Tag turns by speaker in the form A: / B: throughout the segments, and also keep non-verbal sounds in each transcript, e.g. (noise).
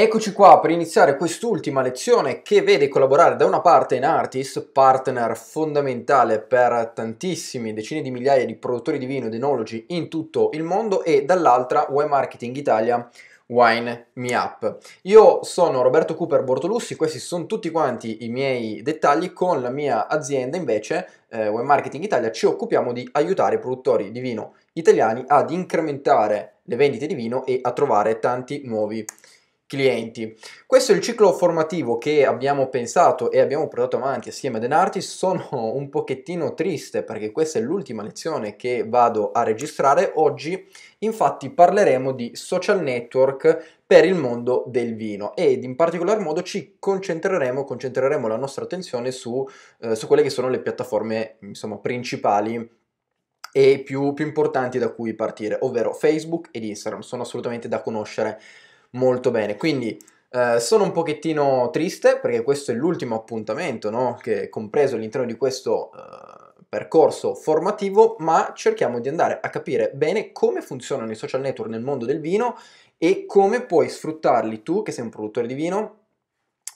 A: Eccoci qua per iniziare quest'ultima lezione che vede collaborare da una parte in Artist, partner fondamentale per tantissimi, decine di migliaia di produttori di vino ed enologi in tutto il mondo e dall'altra Web Marketing Italia, Wine Me Up. Io sono Roberto Cooper Bortolussi, questi sono tutti quanti i miei dettagli, con la mia azienda invece, eh, Wine Marketing Italia, ci occupiamo di aiutare i produttori di vino italiani ad incrementare le vendite di vino e a trovare tanti nuovi clienti clienti. Questo è il ciclo formativo che abbiamo pensato e abbiamo portato avanti assieme ad Enartis. Sono un pochettino triste perché questa è l'ultima lezione che vado a registrare. Oggi infatti parleremo di social network per il mondo del vino ed in particolar modo ci concentreremo, concentreremo la nostra attenzione su, eh, su quelle che sono le piattaforme insomma, principali e più, più importanti da cui partire, ovvero Facebook ed Instagram, sono assolutamente da conoscere molto bene. Quindi eh, sono un pochettino triste perché questo è l'ultimo appuntamento no? che è compreso all'interno di questo eh, percorso formativo, ma cerchiamo di andare a capire bene come funzionano i social network nel mondo del vino e come puoi sfruttarli tu che sei un produttore di vino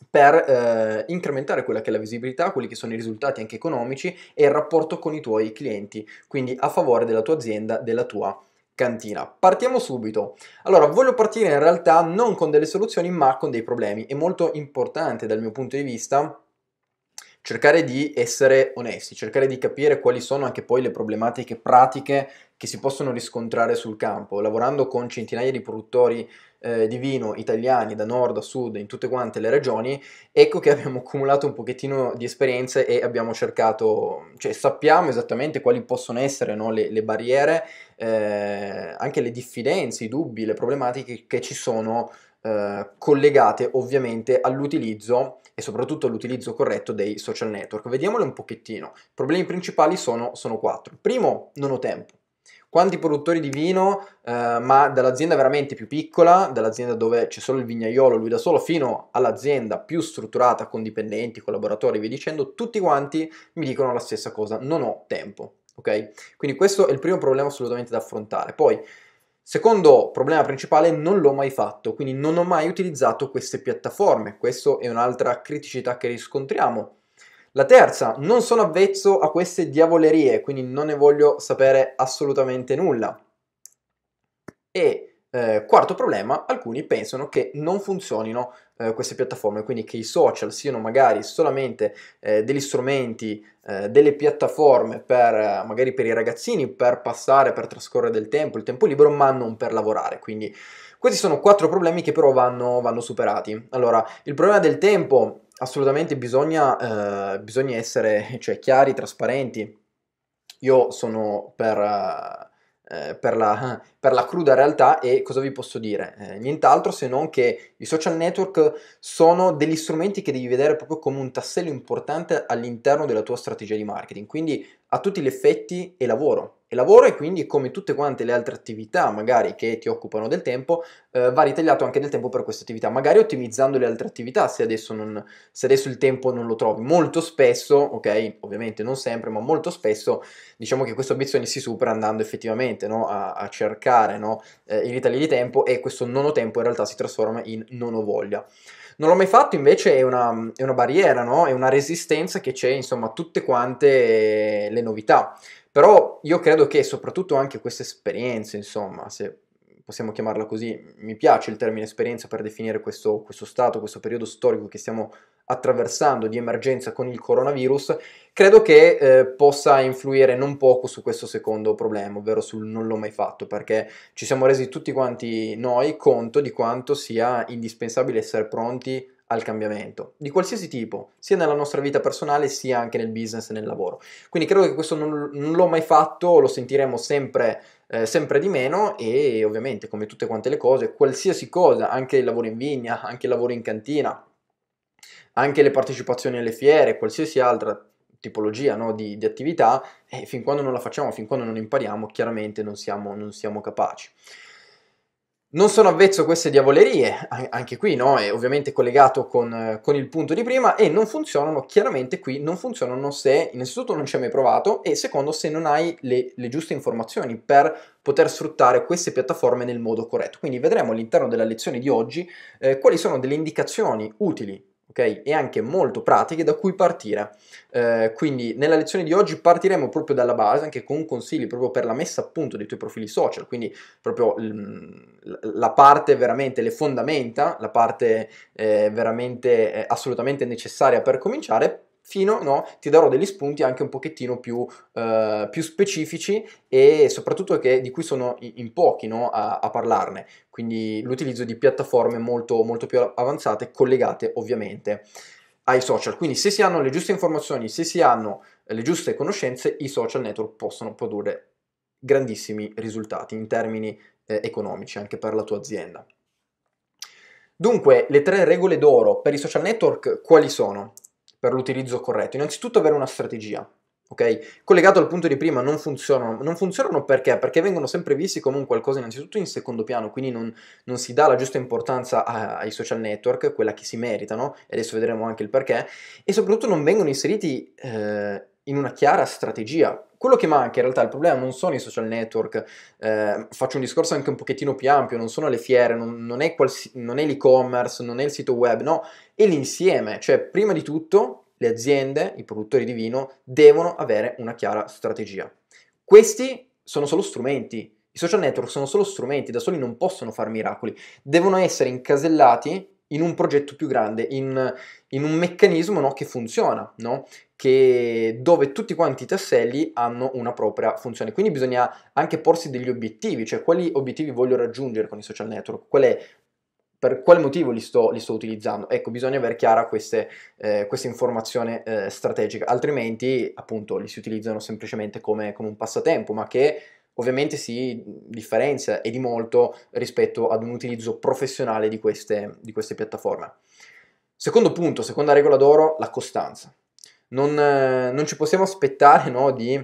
A: per eh, incrementare quella che è la visibilità, quelli che sono i risultati anche economici e il rapporto con i tuoi clienti, quindi a favore della tua azienda, della tua azienda cantina. Partiamo subito. Allora, voglio partire in realtà non con delle soluzioni, ma con dei problemi. È molto importante dal mio punto di vista cercare di essere onesti, cercare di capire quali sono anche poi le problematiche pratiche che si possono riscontrare sul campo. Lavorando con centinaia di produttori eh, di vino italiani da nord a sud in tutte quante le regioni, ecco che (laughs) abbiamo accumulato un pochettino di esperienze e abbiamo cercato, cioè sappiamo esattamente quali possono essere no, le, le, barriere, eh, anche le diffidenze, i dubbi, le problematiche che ci sono eh, collegate ovviamente all'utilizzo e soprattutto all'utilizzo corretto dei social network. Vediamole un pochettino. I problemi principali sono, sono quattro. Primo, non ho tempo quanti produttori di vino, eh, ma dall'azienda veramente più piccola, dall'azienda dove c'è solo il vignaiolo, lui da solo, fino all'azienda più strutturata con dipendenti, collaboratori, via dicendo, tutti quanti mi dicono la stessa cosa, non ho tempo, ok? Quindi questo è il primo problema assolutamente da affrontare. Poi, Secondo problema principale, non l'ho mai fatto, quindi non ho mai utilizzato queste piattaforme. Questa è un'altra criticità che riscontriamo. La terza, non sono avvezzo a queste diavolerie, quindi non ne voglio sapere assolutamente nulla. E eh, quarto problema, alcuni pensano che non funzionino eh, queste piattaforme, quindi che i social siano magari solamente eh, degli strumenti, eh, delle piattaforme per eh, magari per i ragazzini, per passare, per trascorrere del tempo, il tempo libero, ma non per lavorare. Quindi questi sono quattro problemi che però vanno, vanno superati. Allora, il problema del tempo Assolutamente bisogna, eh, bisogna essere cioè, chiari, trasparenti. Io sono per, eh, eh, per, la, per, la, cruda realtà e cosa vi posso dire? Eh, nient'altro se non che i social network sono degli strumenti che devi vedere proprio come un tassello importante all'interno della tua strategia di marketing. Quindi a tutti gli effetti è lavoro, e lavoro e quindi come tutte quante le altre attività magari che ti occupano del tempo eh, va ritagliato anche del tempo per queste attività magari ottimizzando le altre attività se adesso, non, se adesso, il tempo non lo trovi molto spesso ok ovviamente non sempre ma molto spesso diciamo che questa obiezione si supera andando effettivamente no? a, a, cercare no? eh, i ritagli di tempo e questo non ho tempo in realtà si trasforma in non ho voglia non l'ho mai fatto invece è una, è una barriera no? è una resistenza che c'è insomma a tutte quante le novità però io credo che soprattutto anche questa esperienza, insomma, se possiamo chiamarla così, mi piace il termine esperienza per definire questo, questo stato, questo periodo storico che stiamo attraversando di emergenza con il coronavirus, credo che eh, possa influire non poco su questo secondo problema, ovvero sul non l'ho mai fatto, perché ci siamo resi tutti quanti noi conto di quanto sia indispensabile essere pronti al cambiamento, di qualsiasi tipo, sia nella nostra vita personale sia anche nel business e nel lavoro. Quindi credo che questo non, non l'ho mai fatto, lo sentiremo sempre, eh, sempre di meno e ovviamente come tutte quante le cose, qualsiasi cosa, anche il lavoro in vigna, anche il lavoro in cantina, anche le partecipazioni alle fiere, qualsiasi altra tipologia no, di, di, attività, eh, fin quando non la facciamo, fin quando non impariamo, chiaramente non siamo, non siamo capaci. Non sono avvezzo a queste diavolerie, anche qui no, è ovviamente collegato con, con, il punto di prima e non funzionano, chiaramente qui non funzionano se innanzitutto non ci hai mai provato e secondo se non hai le, le giuste informazioni per poter sfruttare queste piattaforme nel modo corretto. Quindi vedremo all'interno della lezione di oggi eh, quali sono delle indicazioni utili Okay? E anche molto pratiche da cui partire. Eh, quindi nella lezione di oggi partiremo proprio dalla base, anche con consigli proprio per la messa a punto dei tuoi profili social, quindi proprio mm, la parte veramente, le fondamenta, la parte eh, veramente eh, assolutamente necessaria per cominciare, fino no, ti darò degli spunti anche un pochettino più, eh, più specifici e soprattutto che, di cui sono in pochi no, a, a, parlarne, quindi l'utilizzo di piattaforme molto, molto più avanzate collegate ovviamente ai social. Quindi se si hanno le giuste informazioni, se si hanno le giuste conoscenze, i social network possono produrre grandissimi risultati in termini eh, economici anche per la tua azienda. Dunque, le tre regole d'oro per i social network quali sono? per l'utilizzo corretto? Innanzitutto avere una strategia. ok? Collegato al punto di prima, non funzionano. Non funzionano perché? Perché vengono sempre visti come un qualcosa innanzitutto in secondo piano, quindi non, non si dà la giusta importanza a, ai social network, quella che si meritano, e adesso vedremo anche il perché, e soprattutto non vengono inseriti eh, in una chiara strategia, quello che manca in realtà il problema non sono i social network, eh, faccio un discorso anche un pochettino più ampio, non sono le fiere, non, non, è, qualsi- non è, l'e-commerce, non è il sito web, no, e l'insieme, cioè prima di tutto le aziende, i produttori di vino devono avere una chiara strategia. Questi sono solo strumenti, i social network sono solo strumenti, da soli non possono fare miracoli, devono essere incasellati in un progetto più grande, in, in un meccanismo no, che funziona, no? Che, dove tutti quanti i tasselli hanno una propria funzione. Quindi bisogna anche porsi degli obiettivi, cioè quali obiettivi voglio raggiungere con i social network, qual è per quale motivo li sto, li sto utilizzando. Ecco, bisogna avere chiara queste, eh, questa informazione eh, strategica, altrimenti appunto li si utilizzano semplicemente come, come un passatempo, ma che ovviamente si differenzia e di molto rispetto ad un utilizzo professionale di queste, di queste piattaforme. Secondo punto, seconda regola d'oro, la costanza. Non, eh, non ci possiamo aspettare no, di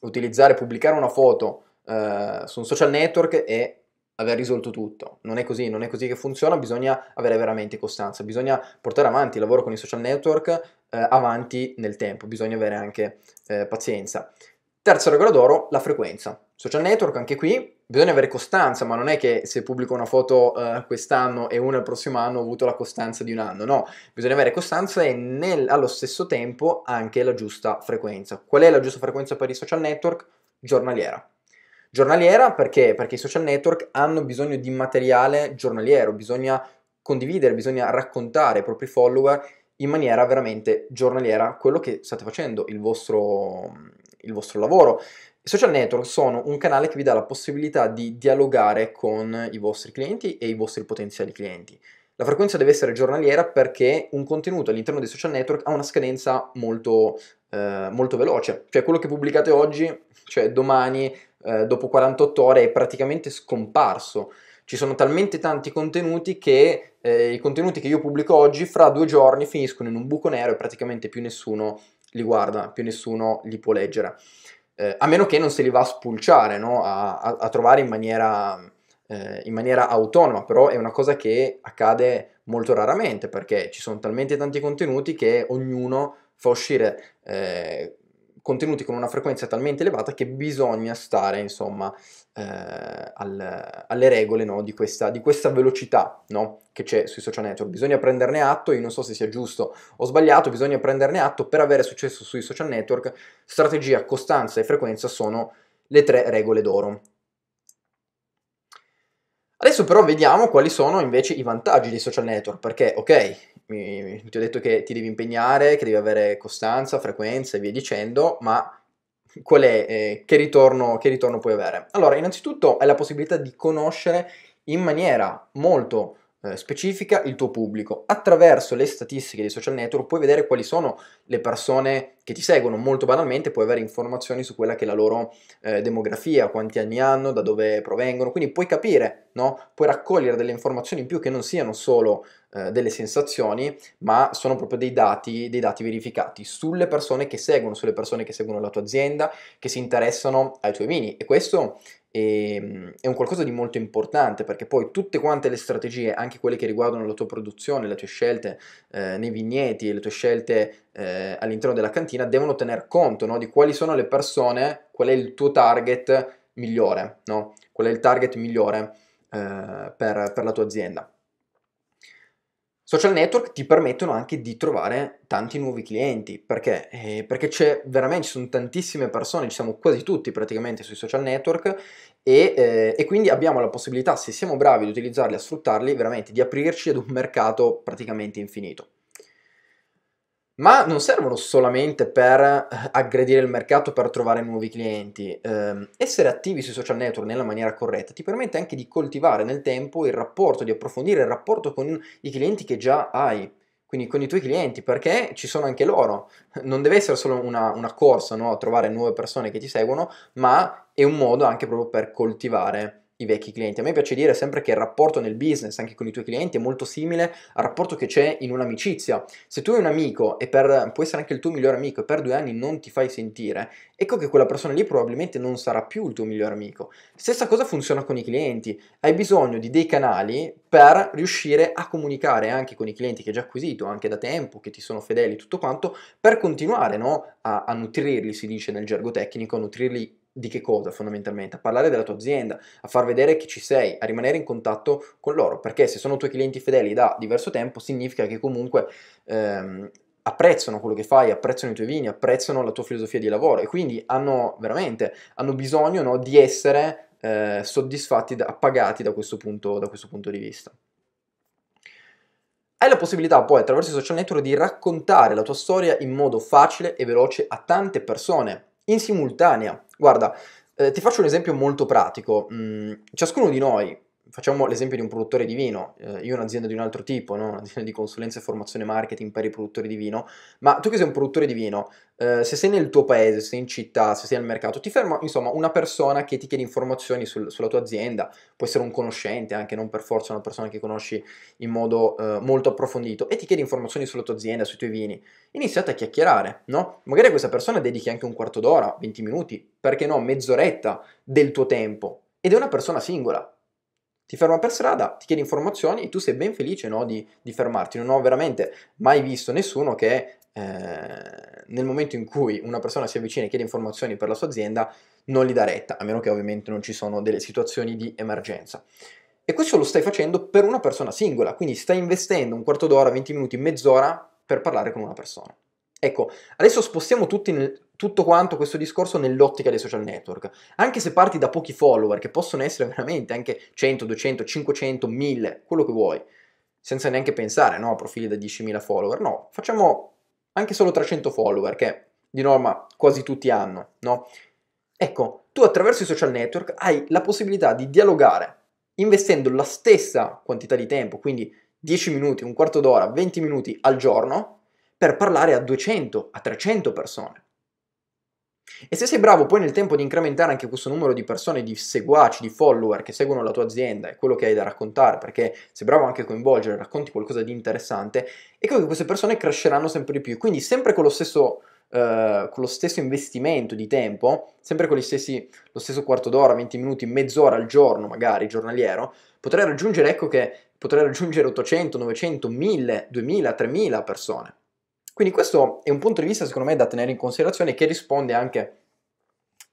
A: utilizzare, pubblicare una foto eh, su un social network e aver risolto tutto. Non è così, non è così che funziona, bisogna avere veramente costanza, bisogna portare avanti il lavoro con i social network eh, avanti nel tempo, bisogna avere anche eh, pazienza. Terza regola d'oro, la frequenza. Social network, anche qui bisogna avere costanza, ma non è che se pubblico una foto eh, quest'anno e una il prossimo anno ho avuto la costanza di un anno, no, bisogna avere costanza e nel, allo stesso tempo anche la giusta frequenza. Qual è la giusta frequenza per i social network? Giornaliera giornaliera perché? Perché i social network hanno bisogno di materiale giornaliero, bisogna condividere, bisogna raccontare ai propri follower in maniera veramente giornaliera quello che state facendo, il vostro, il vostro lavoro. I social network sono un canale che vi dà la possibilità di dialogare con i vostri clienti e i vostri potenziali clienti. La frequenza deve essere giornaliera perché un contenuto all'interno dei social network ha una scadenza molto, eh, molto veloce, cioè quello che pubblicate oggi, cioè domani eh, dopo 48 ore è praticamente scomparso. Ci sono talmente tanti contenuti che eh, i contenuti che io pubblico oggi fra due giorni finiscono in un buco nero e praticamente più nessuno li guarda, più nessuno li può leggere. Eh, a meno che non se li va a spulciare, no? a, a, a, trovare in maniera, eh, in maniera, autonoma, però è una cosa che accade molto raramente perché ci sono talmente tanti contenuti che ognuno fa uscire eh, contenuti con una frequenza talmente elevata che bisogna stare insomma eh, al, alle regole no, di, questa, di, questa, velocità no, che c'è sui social network. Bisogna prenderne atto, io non so se sia giusto o sbagliato, bisogna prenderne atto per avere successo sui social network. Strategia, costanza e frequenza sono le tre regole d'oro. Adesso però vediamo quali sono invece i vantaggi dei social network, perché ok, mi, ti ho detto che ti devi impegnare, che devi avere costanza, frequenza e via dicendo, ma qual è, eh, che, ritorno, che ritorno puoi avere? Allora, innanzitutto è la possibilità di conoscere in maniera molto eh, specifica il tuo pubblico. Attraverso le statistiche dei social network puoi vedere quali sono le persone che ti seguono. Molto banalmente puoi avere informazioni su quella che è la loro eh, demografia, quanti anni hanno, da dove provengono. Quindi puoi capire, no? puoi raccogliere delle informazioni in più che non siano solo eh, delle sensazioni, ma sono proprio dei dati, dei dati verificati sulle persone che seguono, sulle persone che seguono la tua azienda, che si interessano ai tuoi mini. E questo e, ehm, è un qualcosa di molto importante perché poi tutte quante le strategie, anche quelle che riguardano la tua produzione, le tue scelte eh, nei vigneti, le tue scelte eh, all'interno della cantina, devono tener conto no? di quali sono le persone, qual è il tuo target migliore, no? qual è il target migliore eh, per, per la tua azienda. Social network ti permettono anche di trovare tanti nuovi clienti, perché? Eh, perché c'è veramente, ci sono tantissime persone, ci siamo quasi tutti praticamente sui social network e, eh, e quindi abbiamo la possibilità, se siamo bravi ad utilizzarli, a sfruttarli, veramente di aprirci ad un mercato praticamente infinito ma non servono solamente per eh, aggredire il mercato, per trovare nuovi clienti. Eh, essere attivi sui social network nella maniera corretta ti permette anche di coltivare nel tempo il rapporto, di approfondire il rapporto con i clienti che già hai. Quindi con i tuoi clienti, perché ci sono anche loro. Non deve essere solo una, una corsa no? a trovare nuove persone che ti seguono, ma è un modo anche proprio per coltivare i vecchi clienti. A me piace dire sempre che il rapporto nel business, anche con i tuoi clienti, è molto simile al rapporto che c'è in un'amicizia. Se tu hai un amico e per, può essere anche il tuo migliore amico e per due anni non ti fai sentire, ecco che quella persona lì probabilmente non sarà più il tuo migliore amico. Stessa cosa funziona con i clienti. Hai bisogno di dei canali per riuscire a comunicare anche con i clienti che hai già acquisito, anche da tempo, che ti sono fedeli, tutto quanto, per continuare no? a, a nutrirli, si dice nel gergo tecnico, a nutrirli di che cosa fondamentalmente? A parlare della tua azienda, a far vedere che ci sei, a rimanere in contatto con loro, perché se sono tuoi clienti fedeli da diverso tempo significa che comunque ehm, apprezzano quello che fai, apprezzano i tuoi vini, apprezzano la tua filosofia di lavoro e quindi hanno veramente, hanno bisogno no, di essere eh, soddisfatti, da, appagati da questo, punto, da questo punto di vista. Hai la possibilità poi attraverso i social network di raccontare la tua storia in modo facile e veloce a tante persone in simultanea. Guarda, eh, ti faccio un esempio molto pratico. Mm, ciascuno di noi facciamo l'esempio di un produttore di vino, eh, io un'azienda di un altro tipo, no? un'azienda di consulenza e formazione marketing per i produttori di vino, ma tu che sei un produttore di vino, eh, se sei nel tuo paese, se sei in città, se sei al mercato, ti ferma insomma una persona che ti chiede informazioni sul, sulla tua azienda, può essere un conoscente, anche non per forza una persona che conosci in modo eh, molto approfondito, e ti chiede informazioni sulla tua azienda, sui tuoi vini, iniziate a chiacchierare, no? Magari a questa persona dedichi anche un quarto d'ora, 20 minuti, perché no, mezz'oretta del tuo tempo, ed è una persona singola, ti ferma per strada, ti chiede informazioni e tu sei ben felice no, di, di, fermarti. Non ho veramente mai visto nessuno che eh, nel momento in cui una persona si avvicina e chiede informazioni per la sua azienda non gli dà retta, a meno che ovviamente non ci sono delle situazioni di emergenza. E questo lo stai facendo per una persona singola, quindi stai investendo un quarto d'ora, 20 minuti, mezz'ora per parlare con una persona. Ecco, adesso spostiamo nel, tutto quanto questo discorso nell'ottica dei social network. Anche se parti da pochi follower, che possono essere veramente anche 100, 200, 500, 1000, quello che vuoi, senza neanche pensare no, a profili da 10.000 follower, no, facciamo anche solo 300 follower, che di norma quasi tutti hanno, no? Ecco, tu attraverso i social network hai la possibilità di dialogare investendo la stessa quantità di tempo, quindi 10 minuti, un quarto d'ora, 20 minuti al giorno, per parlare a 200, a 300 persone. E se sei bravo poi nel tempo di incrementare anche questo numero di persone, di seguaci, di follower che seguono la tua azienda e quello che hai da raccontare, perché sei bravo anche a coinvolgere, racconti qualcosa di interessante, ecco che queste persone cresceranno sempre di più. Quindi sempre con lo stesso, eh, con lo stesso investimento di tempo, sempre con stessi, lo stesso quarto d'ora, 20 minuti, mezz'ora al giorno magari, giornaliero, potrai raggiungere, ecco che potrai raggiungere 800, 900, 1000, 2000, 3000 persone. Quindi questo è un punto di vista secondo me da tenere in considerazione che risponde anche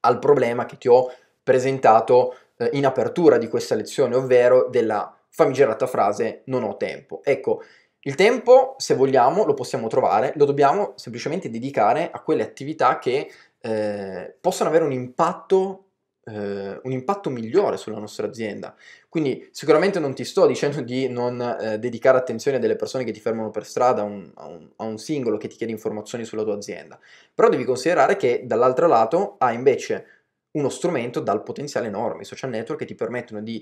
A: al problema che ti ho presentato eh, in apertura di questa lezione, ovvero della famigerata frase non ho tempo. Ecco, il tempo, se vogliamo, lo possiamo trovare, lo dobbiamo semplicemente dedicare a quelle attività che eh, possono avere un impatto, eh, un impatto migliore sulla nostra azienda. Quindi sicuramente non ti sto dicendo di non eh, dedicare attenzione a delle persone che ti fermano per strada, un, a, un, a un singolo che ti chiede informazioni sulla tua azienda, però devi considerare che dall'altro lato ha invece uno strumento dal potenziale enorme, i social network che ti permettono di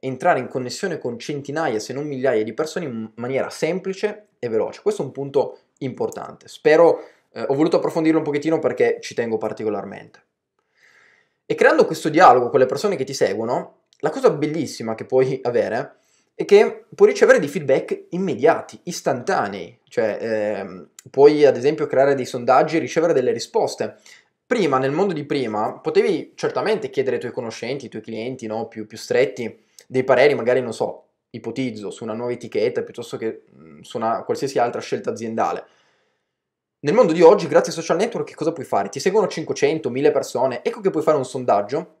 A: entrare in connessione con centinaia, se non migliaia di persone in maniera semplice e veloce. Questo è un punto importante. Spero, eh, ho voluto approfondirlo un pochettino perché ci tengo particolarmente. E creando questo dialogo con le persone che ti seguono, la cosa bellissima che puoi avere è che puoi ricevere dei feedback immediati, istantanei, cioè ehm, puoi ad esempio creare dei sondaggi e ricevere delle risposte. Prima, nel mondo di prima, potevi certamente chiedere ai tuoi conoscenti, ai tuoi clienti no, più, più stretti dei pareri, magari non so, ipotizzo, su una nuova etichetta piuttosto che mm, su una qualsiasi altra scelta aziendale. Nel mondo di oggi, grazie ai social network, che cosa puoi fare? Ti seguono 500, 1000 persone, ecco che puoi fare un sondaggio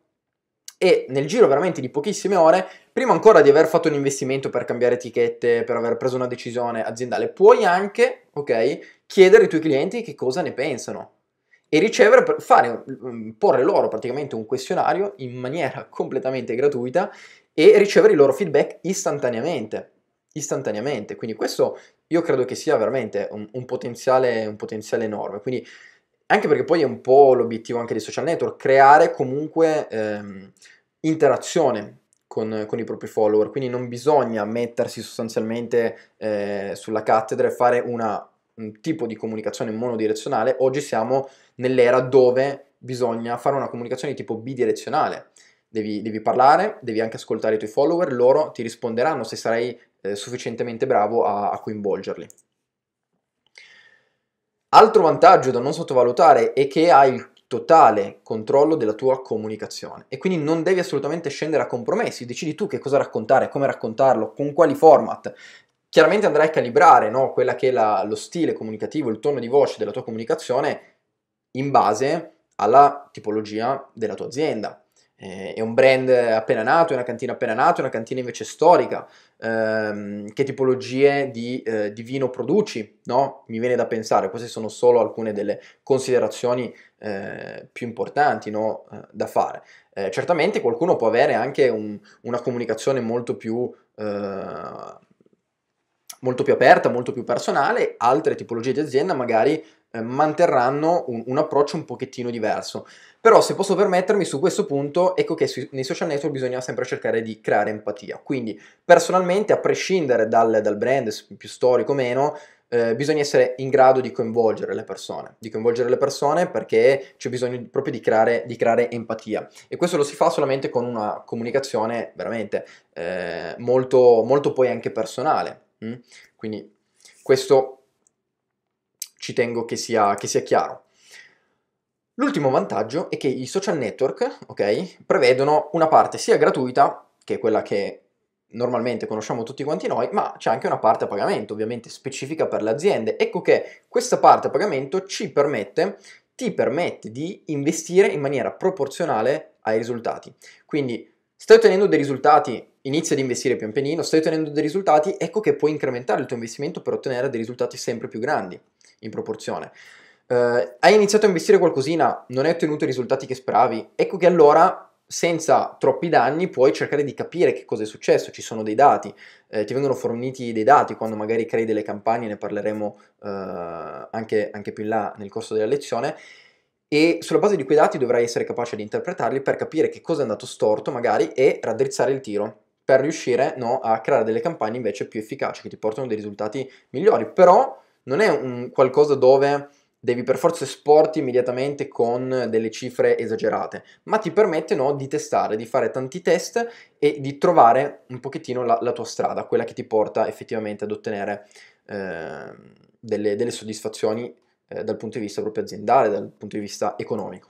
A: e nel giro veramente di pochissime ore, prima ancora di aver fatto un investimento per cambiare etichette, per aver preso una decisione aziendale, puoi anche, ok, chiedere ai tuoi clienti che cosa ne pensano e ricevere, fare, mm, porre loro praticamente un questionario in maniera (laughs) completamente gratuita e ricevere il loro feedback istantaneamente. Istantaneamente, quindi questo io credo che sia veramente un, un, potenziale, un potenziale enorme. Quindi anche perché poi è un po' l'obiettivo anche dei social network, creare comunque ehm, interazione con, con, i propri follower, quindi non bisogna mettersi sostanzialmente eh, sulla cattedra e fare una, un tipo di comunicazione monodirezionale, oggi siamo nell'era dove bisogna fare una comunicazione di tipo bidirezionale. Devi, devi, parlare, devi anche ascoltare i tuoi follower, loro ti risponderanno se sarai eh, sufficientemente bravo a, a coinvolgerli. Altro vantaggio da non sottovalutare è che hai il totale controllo della tua comunicazione e quindi non devi assolutamente scendere a compromessi, decidi tu che cosa raccontare, come raccontarlo, con quali format. Chiaramente andrai a calibrare no, quella che è la, lo stile comunicativo, il tono di voce della tua comunicazione in base alla tipologia della tua azienda. Eh, è un brand appena nato, è una cantina appena nata, è una cantina invece storica ehm, che tipologie di, eh, di, vino produci, no? Mi viene da pensare, queste sono solo alcune delle considerazioni eh, più importanti no? Eh, da fare. Eh, certamente qualcuno può avere anche un, una comunicazione molto più eh, molto più aperta, molto più personale, altre tipologie di azienda magari eh, manterranno un, un, approccio un pochettino diverso. Però se posso permettermi su questo punto, ecco che sui, nei social network bisogna sempre cercare di creare empatia. Quindi personalmente, a prescindere dal, dal brand più storico o meno, eh, bisogna essere in grado di coinvolgere le persone, di coinvolgere le persone perché c'è bisogno proprio di creare, di creare empatia e questo lo si fa solamente con una comunicazione veramente eh, molto, molto poi anche personale. Mm? Quindi questo ci tengo che sia, che sia chiaro. L'ultimo vantaggio è che i social network, ok, prevedono una parte sia gratuita, che è quella che normalmente conosciamo tutti quanti noi, ma c'è anche una parte a pagamento, ovviamente specifica per le aziende. Ecco che questa parte a pagamento ci permette, ti permette di investire in maniera proporzionale ai risultati. Quindi stai ottenendo dei risultati, inizia ad investire pian pianino, stai ottenendo dei risultati, ecco che puoi incrementare il tuo investimento per ottenere dei risultati sempre più grandi in proporzione. Eh, hai iniziato a investire qualcosina, non hai ottenuto i risultati che speravi, ecco che allora senza troppi danni puoi cercare di capire che cosa è successo, ci sono dei dati, eh, ti vengono forniti dei dati quando magari crei delle campagne, ne parleremo eh, anche, anche più in là nel corso della lezione, e sulla base di quei dati dovrai essere capace di interpretarli per capire che cosa è andato storto magari e raddrizzare il tiro per riuscire no, a creare delle campagne invece più efficaci che ti portano dei risultati migliori, però non è un qualcosa dove devi per forza esporti immediatamente con delle cifre esagerate, ma ti permette no, di testare, di fare tanti test e di trovare un pochettino la, la tua strada, quella che ti porta effettivamente ad ottenere eh, delle, delle, soddisfazioni eh, dal punto di vista proprio aziendale, dal punto di vista economico.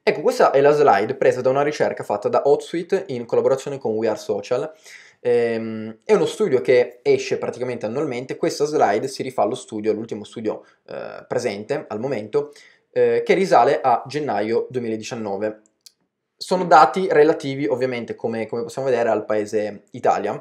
A: Ecco, questa è la slide presa da una ricerca fatta da HotSuite in collaborazione con We Are Social Ehm, è uno studio che esce praticamente annualmente, questa slide si rifà allo studio, all'ultimo studio eh, presente al momento, eh, che risale a gennaio 2019. Sono dati relativi ovviamente, come, come possiamo vedere, al paese Italia,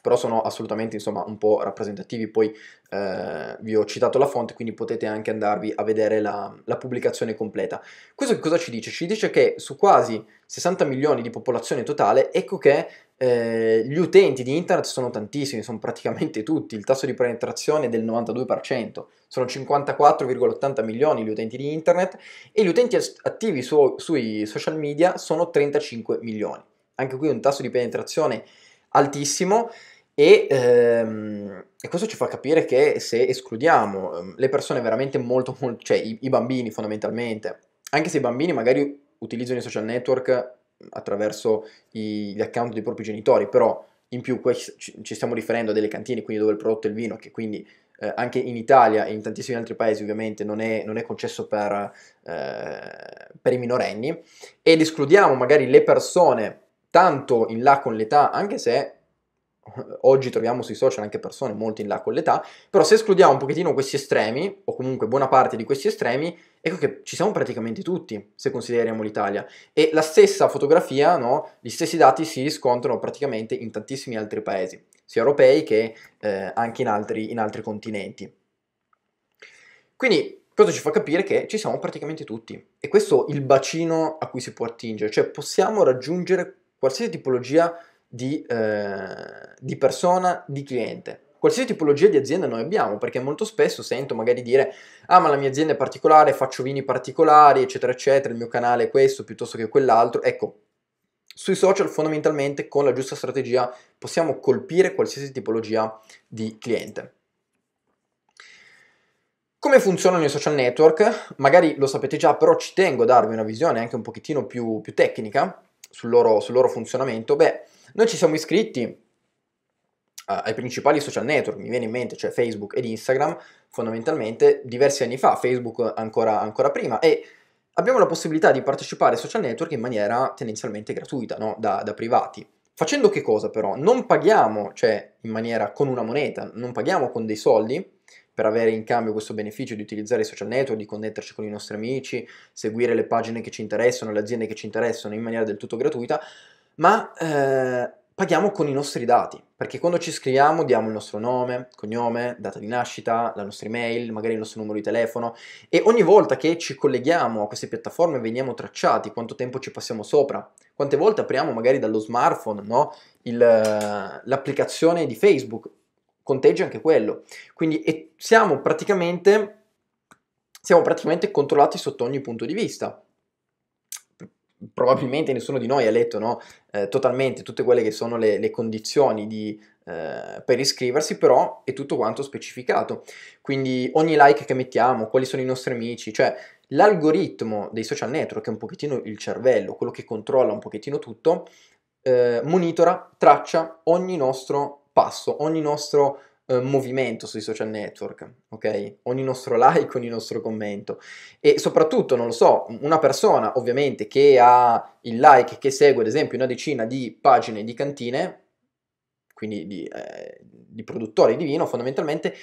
A: però sono assolutamente insomma un po' rappresentativi, poi eh, vi ho citato la fonte quindi potete anche andarvi a vedere la, la, pubblicazione completa. Questo che cosa ci dice? Ci dice che su quasi 60 milioni di popolazione totale ecco che eh, gli utenti di internet sono tantissimi, sono praticamente tutti, il tasso di penetrazione è del 92%, sono 54,80 milioni gli utenti di internet e gli utenti attivi su, sui social media sono 35 milioni. Anche qui un tasso di penetrazione altissimo e, ehm, e questo ci fa capire che se escludiamo ehm, le persone veramente molto, molto cioè i, i bambini fondamentalmente, anche se i bambini magari utilizzano i social network attraverso i, gli account dei propri genitori, però in più ci stiamo riferendo a delle cantine, quindi dove il prodotto è il vino, che quindi eh, anche in Italia e in tantissimi altri paesi ovviamente non è, non è concesso per, eh, per, i minorenni, ed escludiamo magari le persone tanto in là con l'età, anche se oggi troviamo sui social anche persone molto in là con l'età, però se escludiamo un pochettino questi estremi, o comunque buona parte di questi estremi, ecco che ci siamo praticamente tutti, se consideriamo l'Italia. E la stessa fotografia, no? gli stessi dati si riscontrano praticamente in tantissimi altri paesi, sia europei che eh, anche in altri, in altri continenti. Quindi questo ci fa capire che ci siamo praticamente tutti e questo è il bacino a cui si può attingere, cioè possiamo raggiungere qualsiasi tipologia di di, eh, di persona, di cliente qualsiasi tipologia di azienda noi abbiamo, perché molto spesso sento magari dire ah ma la mia azienda è particolare, faccio vini particolari, eccetera, eccetera, il mio canale è questo piuttosto che quell'altro. Ecco, sui social fondamentalmente con la giusta strategia possiamo colpire qualsiasi tipologia di cliente. Come funzionano i social network? Magari lo sapete già, però ci tengo a darvi una visione anche un pochettino più, più tecnica sul loro, sul loro funzionamento. Beh, noi ci siamo iscritti ai principali social network, mi viene in mente, cioè Facebook ed Instagram, fondamentalmente diversi anni fa, Facebook ancora, ancora prima, e abbiamo la possibilità di partecipare ai social network in maniera tendenzialmente gratuita, no? da, da, privati. Facendo che cosa però? Non paghiamo, cioè in maniera con una moneta, non paghiamo con dei soldi per avere in cambio questo beneficio di utilizzare i social network, di connetterci con i nostri amici, seguire le pagine che ci interessano, le aziende che ci interessano in maniera del tutto gratuita, ma eh, paghiamo con i nostri dati, perché quando ci scriviamo diamo il nostro nome, cognome, data di nascita, la nostra email, magari il nostro numero di telefono e ogni volta che ci colleghiamo a queste piattaforme veniamo tracciati, quanto tempo ci passiamo sopra, quante volte apriamo magari dallo smartphone no? il, eh, l'applicazione di Facebook, conteggia anche quello, quindi siamo praticamente, siamo praticamente controllati sotto ogni punto di vista probabilmente nessuno di noi ha letto no? eh, totalmente tutte quelle che sono le, le condizioni di, eh, per iscriversi, però è tutto quanto specificato. Quindi ogni like che mettiamo, quali sono i nostri amici, cioè l'algoritmo dei social network, che è un pochettino il cervello, quello che controlla un pochettino tutto, eh, monitora, traccia ogni nostro passo, ogni nostro eh, movimento sui social network, ok? Ogni nostro like, ogni nostro commento. E soprattutto, non lo so, una persona ovviamente che ha il like, che segue ad esempio una decina di pagine di cantine, quindi di, eh, di produttori di vino fondamentalmente,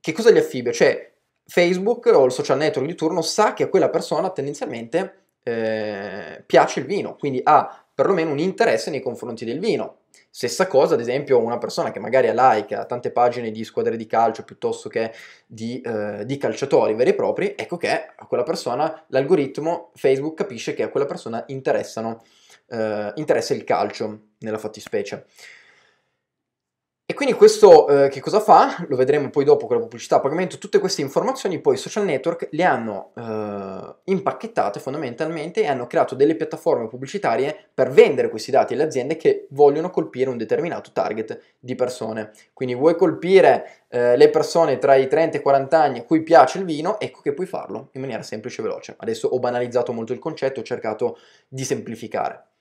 A: che cosa gli affibbia? Cioè Facebook o il social network di turno sa che a quella persona tendenzialmente eh, piace il vino, quindi ha perlomeno un interesse nei confronti del vino. Stessa cosa, ad esempio, una persona che magari ha like ha tante pagine di squadre di calcio piuttosto che di, eh, di calciatori veri e propri, ecco che a quella persona l'algoritmo Facebook capisce che a quella persona interessano, eh, interessa il calcio nella fattispecie. E quindi questo eh, che cosa fa? (laughs) Lo vedremo poi dopo con la pubblicità a pagamento. Tutte queste informazioni poi i social network le hanno eh, impacchettate fondamentalmente e hanno creato delle piattaforme pubblicitarie per vendere questi dati alle aziende che vogliono colpire un determinato target di persone. Quindi vuoi colpire eh, le persone tra i 30 e i 40 anni a cui piace il vino, ecco che puoi farlo in maniera semplice e veloce. Adesso ho banalizzato molto il concetto, ho cercato di semplificare.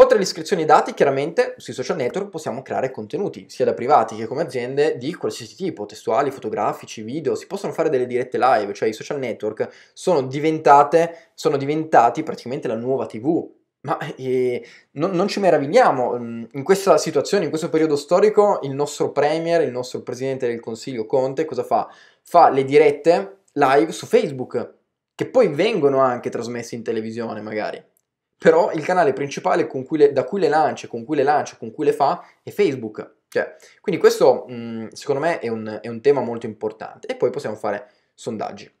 A: Oltre all'iscrizione ai dati, chiaramente sui social network possiamo creare contenuti, sia da privati che come aziende, di qualsiasi tipo, testuali, fotografici, video, si possono fare delle dirette live, cioè i social network sono, diventate, sono diventati praticamente la nuova TV, ma eh, non, non, ci meravigliamo, mm, in questa situazione, in questo periodo storico, il nostro Premier, il nostro Presidente del Consiglio Conte, cosa fa? Fa le dirette live su Facebook, che poi vengono anche trasmesse in televisione magari però il canale principale cui le, da cui le lancia, con cui le lancia, con cui le fa è Facebook. Cioè, quindi questo mh, mm, secondo me è un, è un tema molto importante e poi possiamo fare sondaggi.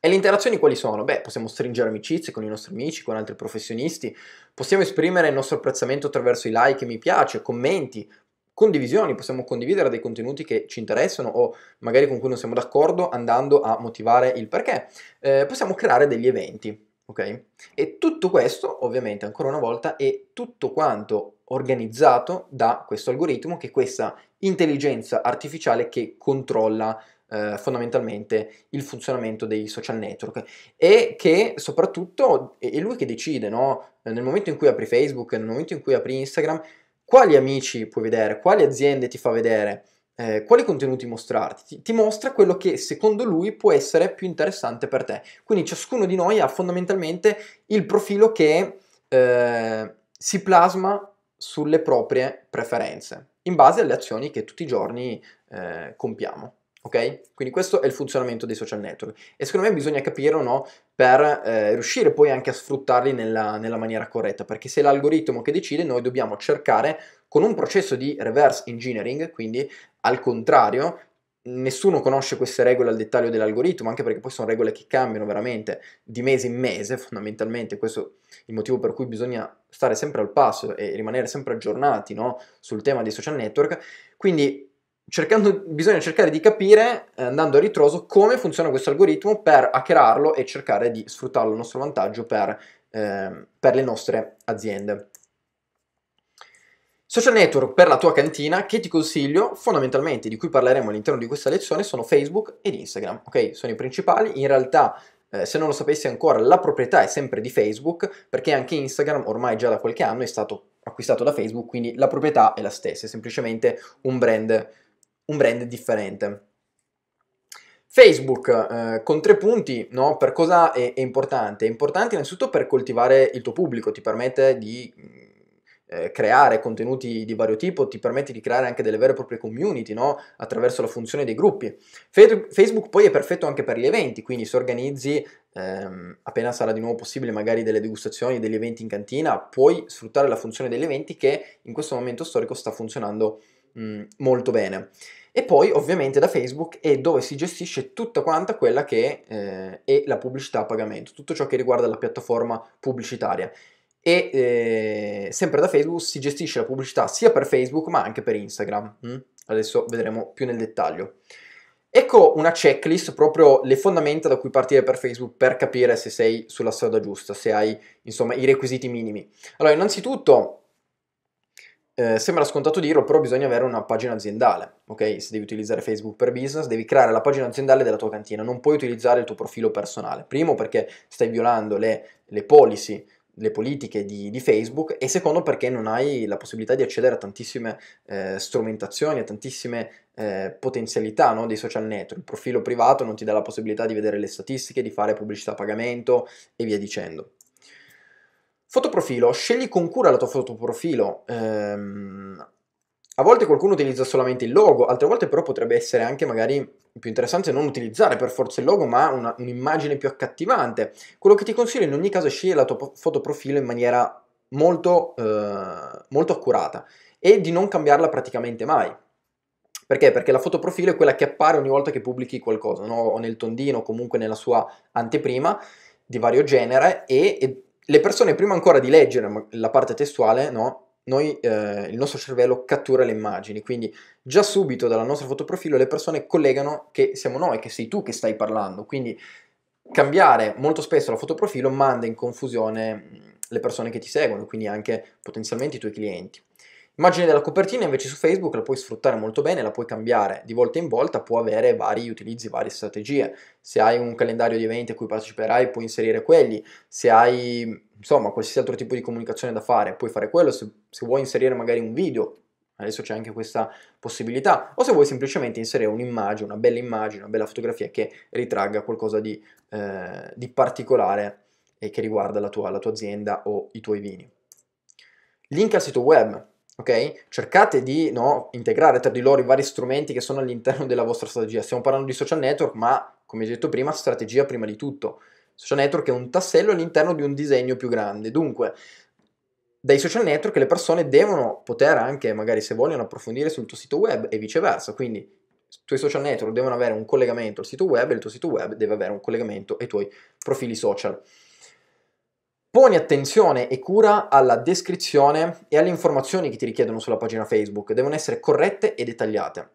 A: E le interazioni quali sono? Beh, possiamo stringere amicizie con i nostri amici, con altri professionisti, possiamo esprimere il nostro apprezzamento attraverso i like mi piace, commenti, condivisioni, possiamo condividere dei contenuti che ci interessano o magari con cui non siamo d'accordo andando a motivare il perché. Eh, possiamo creare degli eventi ok? E tutto questo, ovviamente, ancora una volta, è tutto quanto organizzato da questo algoritmo che è questa intelligenza artificiale che controlla eh, fondamentalmente il funzionamento dei social network e che soprattutto è lui che decide, no? Eh, nel momento in cui apri Facebook, nel momento in cui apri Instagram, quali amici puoi vedere, quali aziende ti fa vedere, eh, quali contenuti mostrarti, ti, ti mostra quello che secondo lui può essere più interessante per te. Quindi ciascuno di noi ha fondamentalmente il profilo che eh, si plasma sulle proprie preferenze, in base alle azioni che tutti i giorni eh, compiamo. Ok? Quindi questo è il funzionamento dei social network e secondo me bisogna capirlo no per eh, riuscire poi anche a sfruttarli nella, nella, maniera corretta, perché se è l'algoritmo che decide noi dobbiamo cercare con un processo di reverse engineering, quindi al contrario, nessuno conosce queste regole al dettaglio dell'algoritmo, anche perché poi sono regole che cambiano veramente di mese in mese, fondamentalmente. Questo è il motivo per cui bisogna stare sempre al passo e rimanere sempre aggiornati no? sul tema dei social network. Quindi Cercando, bisogna cercare di capire, eh, andando a ritroso, come funziona questo algoritmo per hackerarlo e cercare di sfruttarlo a nostro vantaggio per, eh, per le nostre aziende. Social network per la tua cantina che ti consiglio fondamentalmente, di cui parleremo all'interno di questa lezione, sono Facebook ed Instagram, ok? Sono i principali, in realtà eh, se non lo sapessi ancora la proprietà è sempre di Facebook perché anche Instagram ormai già da qualche anno è stato acquistato da Facebook, quindi la proprietà è la stessa, è semplicemente un brand, un brand differente. Facebook eh, con tre punti, no? Per cosa è, è importante? È importante innanzitutto per coltivare il tuo pubblico, ti permette di eh, creare contenuti di vario tipo, ti permette di creare anche delle vere e proprie community, no? attraverso la funzione dei gruppi. Fe- Facebook poi è perfetto anche per gli eventi, quindi se organizzi, ehm, appena sarà di nuovo possibile, magari delle degustazioni, degli eventi in cantina, puoi sfruttare la funzione degli eventi che in questo momento storico sta funzionando mh, mm, molto bene. E poi ovviamente da Facebook è dove si gestisce tutta quanta quella che eh, è la pubblicità a pagamento, tutto ciò che riguarda la piattaforma pubblicitaria e eh, sempre da Facebook si gestisce la pubblicità sia per Facebook ma anche per Instagram. Mm? Adesso vedremo più nel dettaglio. Ecco una checklist, proprio le fondamenta da cui partire per Facebook per capire se sei sulla strada giusta, se hai insomma i requisiti minimi. Allora, innanzitutto eh, sembra scontato dirlo, però bisogna avere una pagina aziendale, ok? Se devi utilizzare Facebook per business, devi creare la pagina aziendale della tua cantina, non puoi utilizzare il tuo profilo personale. Primo perché stai violando le, le policy le politiche di, di, Facebook e secondo perché non hai la possibilità di accedere a tantissime eh, strumentazioni, a tantissime eh, potenzialità no, dei social network. Il profilo privato non ti dà la possibilità di vedere le statistiche, di fare pubblicità a pagamento e via dicendo. Fotoprofilo, scegli con cura la tua fotoprofilo. Ehm, a volte qualcuno utilizza solamente il logo, altre volte però potrebbe essere anche magari più interessante non utilizzare per forza il logo, ma una, un'immagine più accattivante. Quello che ti consiglio in ogni caso è scegliere la tua fotoprofilo in maniera molto, eh, molto accurata e di non cambiarla praticamente mai. Perché? Perché la fotoprofilo è quella che appare ogni volta che pubblichi qualcosa, no? o nel tondino, o comunque nella sua anteprima di vario genere, e, e le persone prima ancora di leggere la parte testuale, no? noi, eh, il nostro cervello cattura le immagini, quindi già subito dalla nostra fotoprofilo le persone collegano che siamo noi, che sei tu che stai parlando, quindi cambiare molto spesso la fotoprofilo manda in confusione mm, le persone che ti seguono, quindi anche potenzialmente i tuoi clienti. L'immagine della copertina invece su Facebook la puoi sfruttare molto bene, la puoi cambiare di volta in volta, può avere vari utilizzi, varie strategie. Se hai un calendario di eventi a cui parteciperai puoi inserire quelli, se hai insomma qualsiasi altro tipo di comunicazione da fare puoi fare quello, se, se vuoi inserire magari un video adesso c'è anche questa possibilità, o se vuoi semplicemente inserire un'immagine, una bella immagine, una bella fotografia che ritragga qualcosa di, eh, di particolare e che riguarda la tua, la tua azienda o i tuoi vini. Link al sito web, ok? Cercate di no, integrare tra di loro i vari strumenti che sono all'interno della vostra strategia. Stiamo parlando di social network, ma come detto prima, strategia prima di tutto. Social network è un tassello all'interno di un disegno più grande. Dunque, dai social network le persone devono poter anche, magari se vogliono, approfondire sul tuo sito web e viceversa. Quindi i tuoi social network devono avere un collegamento al sito web e il tuo sito web deve avere un collegamento ai tuoi profili social. Poni attenzione e cura alla descrizione e alle informazioni che ti richiedono sulla pagina Facebook, devono essere corrette e dettagliate.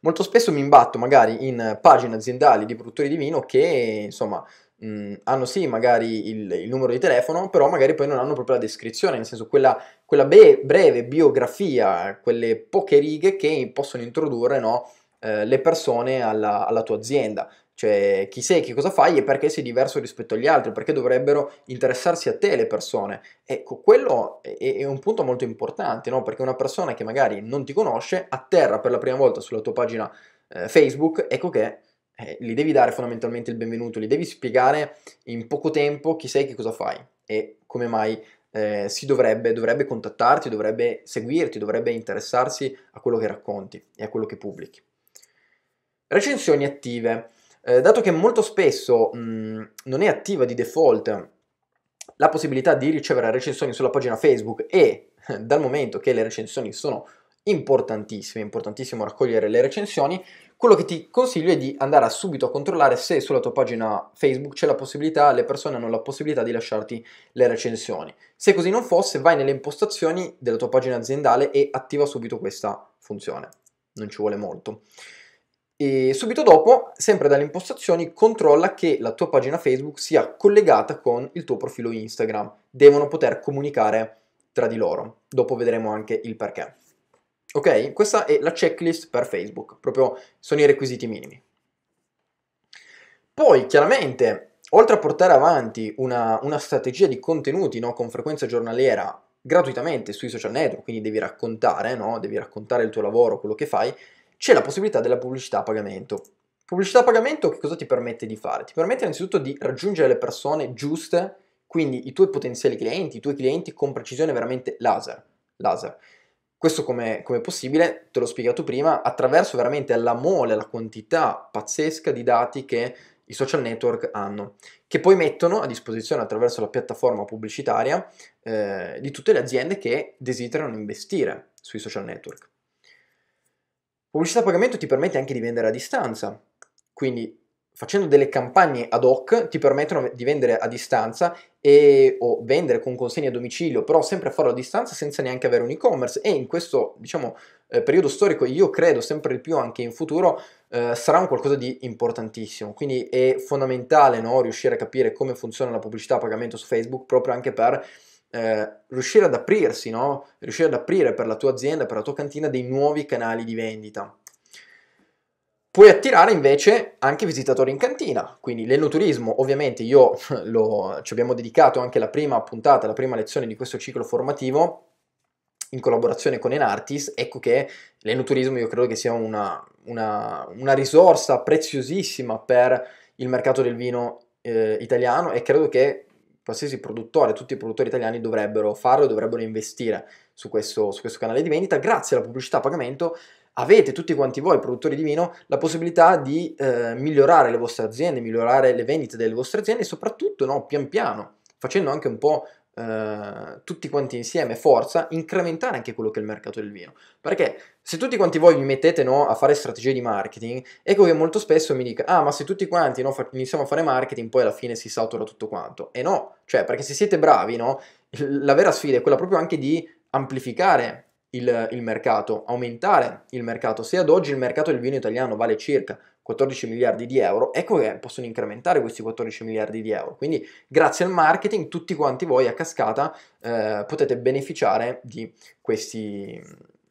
A: Molto spesso mi imbatto magari in pagine aziendali di produttori di vino che insomma mh, mm, hanno sì magari il, il, numero di telefono, però magari poi non hanno proprio la descrizione, nel senso quella, quella be- breve biografia, quelle poche righe che possono introdurre no, eh, le persone alla, alla tua azienda. Cioè, chi sei, che cosa fai e perché sei diverso rispetto agli altri, perché dovrebbero interessarsi a te le persone. Ecco, quello è, è un punto molto importante, no? Perché una persona che magari non ti conosce atterra per la prima volta sulla tua pagina eh, Facebook, ecco che eh, gli devi dare fondamentalmente il benvenuto, gli devi spiegare in poco tempo chi sei, che cosa fai e come mai eh, si dovrebbe, dovrebbe contattarti, dovrebbe seguirti, dovrebbe interessarsi a quello che racconti e a quello che pubblichi. Recensioni attive. Eh, dato che molto spesso mh, non è attiva di default la possibilità di ricevere recensioni sulla pagina Facebook e eh, dal momento che le recensioni sono importantissime, importantissimo raccogliere le recensioni, quello che ti consiglio è di andare subito a controllare se sulla tua pagina Facebook c'è la possibilità, le persone hanno la possibilità di lasciarti le recensioni. Se così non fosse, vai nelle impostazioni della tua pagina aziendale e attiva subito questa funzione. Non ci vuole molto. E subito dopo, sempre dalle impostazioni, controlla che la tua pagina Facebook sia collegata con il tuo profilo Instagram. Devono poter comunicare tra di loro. Dopo vedremo anche il perché. Ok? Questa è la checklist per Facebook, proprio sono i requisiti minimi. Poi, chiaramente, oltre a portare avanti una, una strategia di contenuti no, con frequenza giornaliera gratuitamente sui social network, quindi devi raccontare, no? devi raccontare il tuo lavoro, quello che fai, c'è la possibilità della pubblicità a pagamento. Pubblicità a pagamento che cosa ti permette di fare? Ti permette innanzitutto di raggiungere le persone giuste, quindi i tuoi potenziali clienti, i tuoi clienti con precisione veramente laser. laser. Questo come, come possibile, te l'ho spiegato prima, attraverso veramente la mole, la quantità pazzesca di dati che i social network hanno, che poi mettono a disposizione attraverso la piattaforma pubblicitaria eh, di tutte le aziende che desiderano investire sui social network. Pubblicità a pagamento ti permette anche di vendere a distanza, quindi facendo delle campagne ad hoc ti permettono di vendere a distanza e, o vendere con consegne a domicilio, però sempre a farlo a distanza senza neanche avere un e-commerce e in questo diciamo, eh, periodo storico io credo sempre di più anche in futuro eh, sarà un qualcosa di importantissimo, quindi è fondamentale no, riuscire a capire come funziona la pubblicità a pagamento su Facebook proprio anche per eh, riuscire ad aprirsi, no? riuscire ad aprire per la tua azienda, per la tua cantina dei nuovi canali di vendita. Puoi attirare invece anche visitatori in cantina, quindi l'enoturismo, ovviamente io (laughs) lo, ci abbiamo dedicato anche la prima puntata, la prima lezione di questo ciclo formativo in collaborazione con Enartis, ecco che l'enoturismo io credo che sia una, una, una risorsa preziosissima per il mercato del vino eh, italiano e credo che qualsiasi produttore, tutti i produttori italiani dovrebbero farlo dovrebbero investire su questo, su questo canale di vendita. Grazie alla pubblicità a pagamento avete tutti quanti voi, produttori di vino, la possibilità di eh, migliorare le vostre aziende, migliorare le vendite delle vostre aziende e soprattutto, no, pian piano, facendo anche un po' Eh, tutti quanti insieme forza, incrementare anche quello che è il mercato del vino. Perché se tutti quanti voi vi mettete no, a fare strategie di marketing, ecco che molto spesso mi dica, ah ma se tutti quanti no, fa- iniziamo a fare marketing, poi alla fine si satura tutto quanto. E no, cioè perché se siete bravi, no, la vera sfida è quella proprio anche di amplificare il, il, mercato, aumentare il mercato. Se ad oggi il mercato del vino italiano vale circa 14 miliardi di euro, ecco che possono incrementare questi 14 miliardi di euro. Quindi grazie al marketing tutti quanti voi a cascata eh, potete beneficiare di, questi,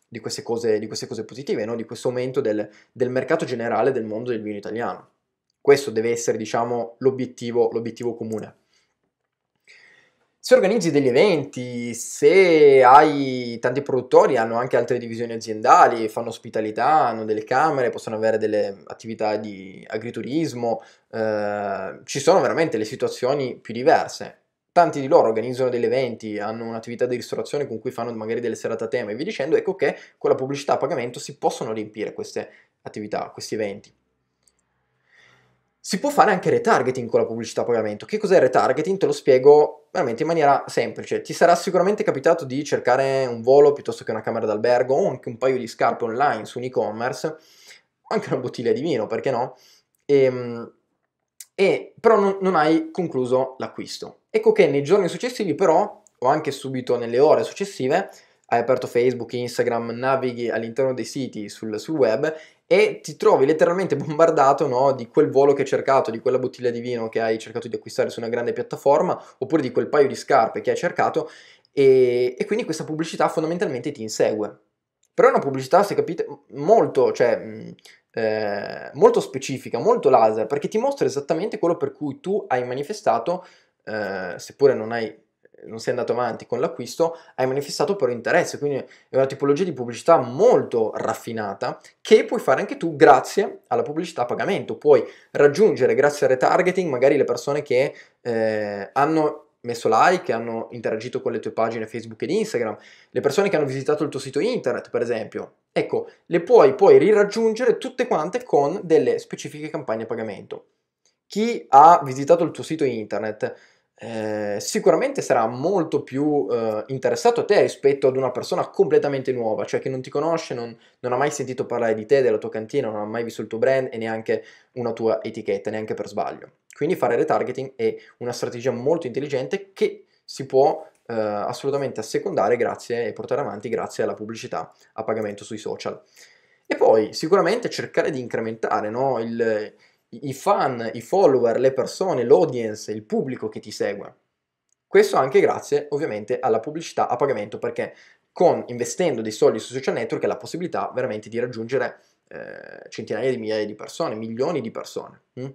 A: di, queste cose, di queste cose positive, no? di questo aumento del, del mercato generale del mondo del vino italiano. Questo deve essere, diciamo, l'obiettivo, l'obiettivo comune se organizzi degli eventi, se hai tanti produttori, hanno anche altre divisioni aziendali, fanno ospitalità, hanno delle camere, possono avere delle attività di agriturismo, eh, ci sono veramente le situazioni più diverse. Tanti di loro organizzano degli eventi, hanno un'attività di ristorazione con cui fanno magari delle serate a tema e via dicendo, ecco che con la pubblicità a pagamento si possono riempire queste attività, questi eventi. Si può fare anche retargeting con la pubblicità a pagamento. Che cos'è il retargeting? Te lo spiego veramente in maniera semplice. Ti sarà sicuramente capitato di cercare un volo piuttosto che una camera d'albergo o anche un paio di scarpe online su un e-commerce, anche una bottiglia di vino, perché no? E, ehm, e però non, non hai concluso l'acquisto. Ecco che nei giorni successivi, però, o anche subito nelle ore successive, hai aperto Facebook, Instagram, navighi all'interno dei siti sul, sul web e ti trovi letteralmente bombardato no, di quel volo che hai cercato, di quella bottiglia di vino che hai cercato di acquistare su una grande piattaforma, oppure di quel paio di scarpe che hai cercato, e, e quindi questa pubblicità fondamentalmente ti insegue. Però è una pubblicità, se capite, molto, cioè, eh, molto specifica, molto laser, perché ti mostra esattamente quello per cui tu hai manifestato, eh, seppure non hai non sei andato avanti con l'acquisto, hai manifestato però interesse, quindi è una tipologia di pubblicità molto raffinata che puoi fare anche tu grazie alla pubblicità a pagamento, puoi raggiungere grazie al retargeting magari le persone che eh, hanno messo like, hanno interagito con le tue pagine Facebook ed Instagram, le persone che hanno visitato il tuo sito internet, per esempio. Ecco, le puoi poi riraggiungere tutte quante con delle specifiche campagne a pagamento. Chi ha visitato il tuo sito internet eh, sicuramente sarà molto più eh, interessato a te rispetto ad una persona completamente nuova, cioè che non ti conosce, non, non, ha mai sentito parlare di te, della tua cantina, non ha mai visto il tuo brand e neanche una tua etichetta, neanche per sbaglio. Quindi fare retargeting è una strategia molto intelligente che si può eh, assolutamente assecondare grazie e portare avanti grazie alla pubblicità a pagamento sui social. E poi sicuramente cercare di incrementare no, il, i fan, i follower, le persone, l'audience, il pubblico che ti segue. Questo anche grazie ovviamente alla pubblicità a pagamento perché con investendo dei soldi su social network hai la possibilità veramente di raggiungere eh, centinaia di migliaia di persone, milioni di persone. Mm?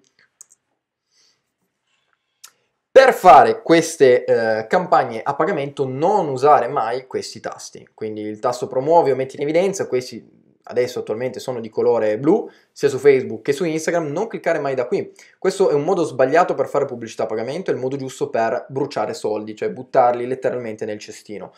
A: Per fare queste eh, campagne a pagamento non usare mai questi tasti, quindi il tasto promuovi o metti in evidenza, questi adesso attualmente sono di colore blu, sia su Facebook che su Instagram, non cliccare mai da qui. Questo è un modo sbagliato per fare pubblicità a pagamento, è il modo giusto per bruciare soldi, cioè buttarli letteralmente nel cestino.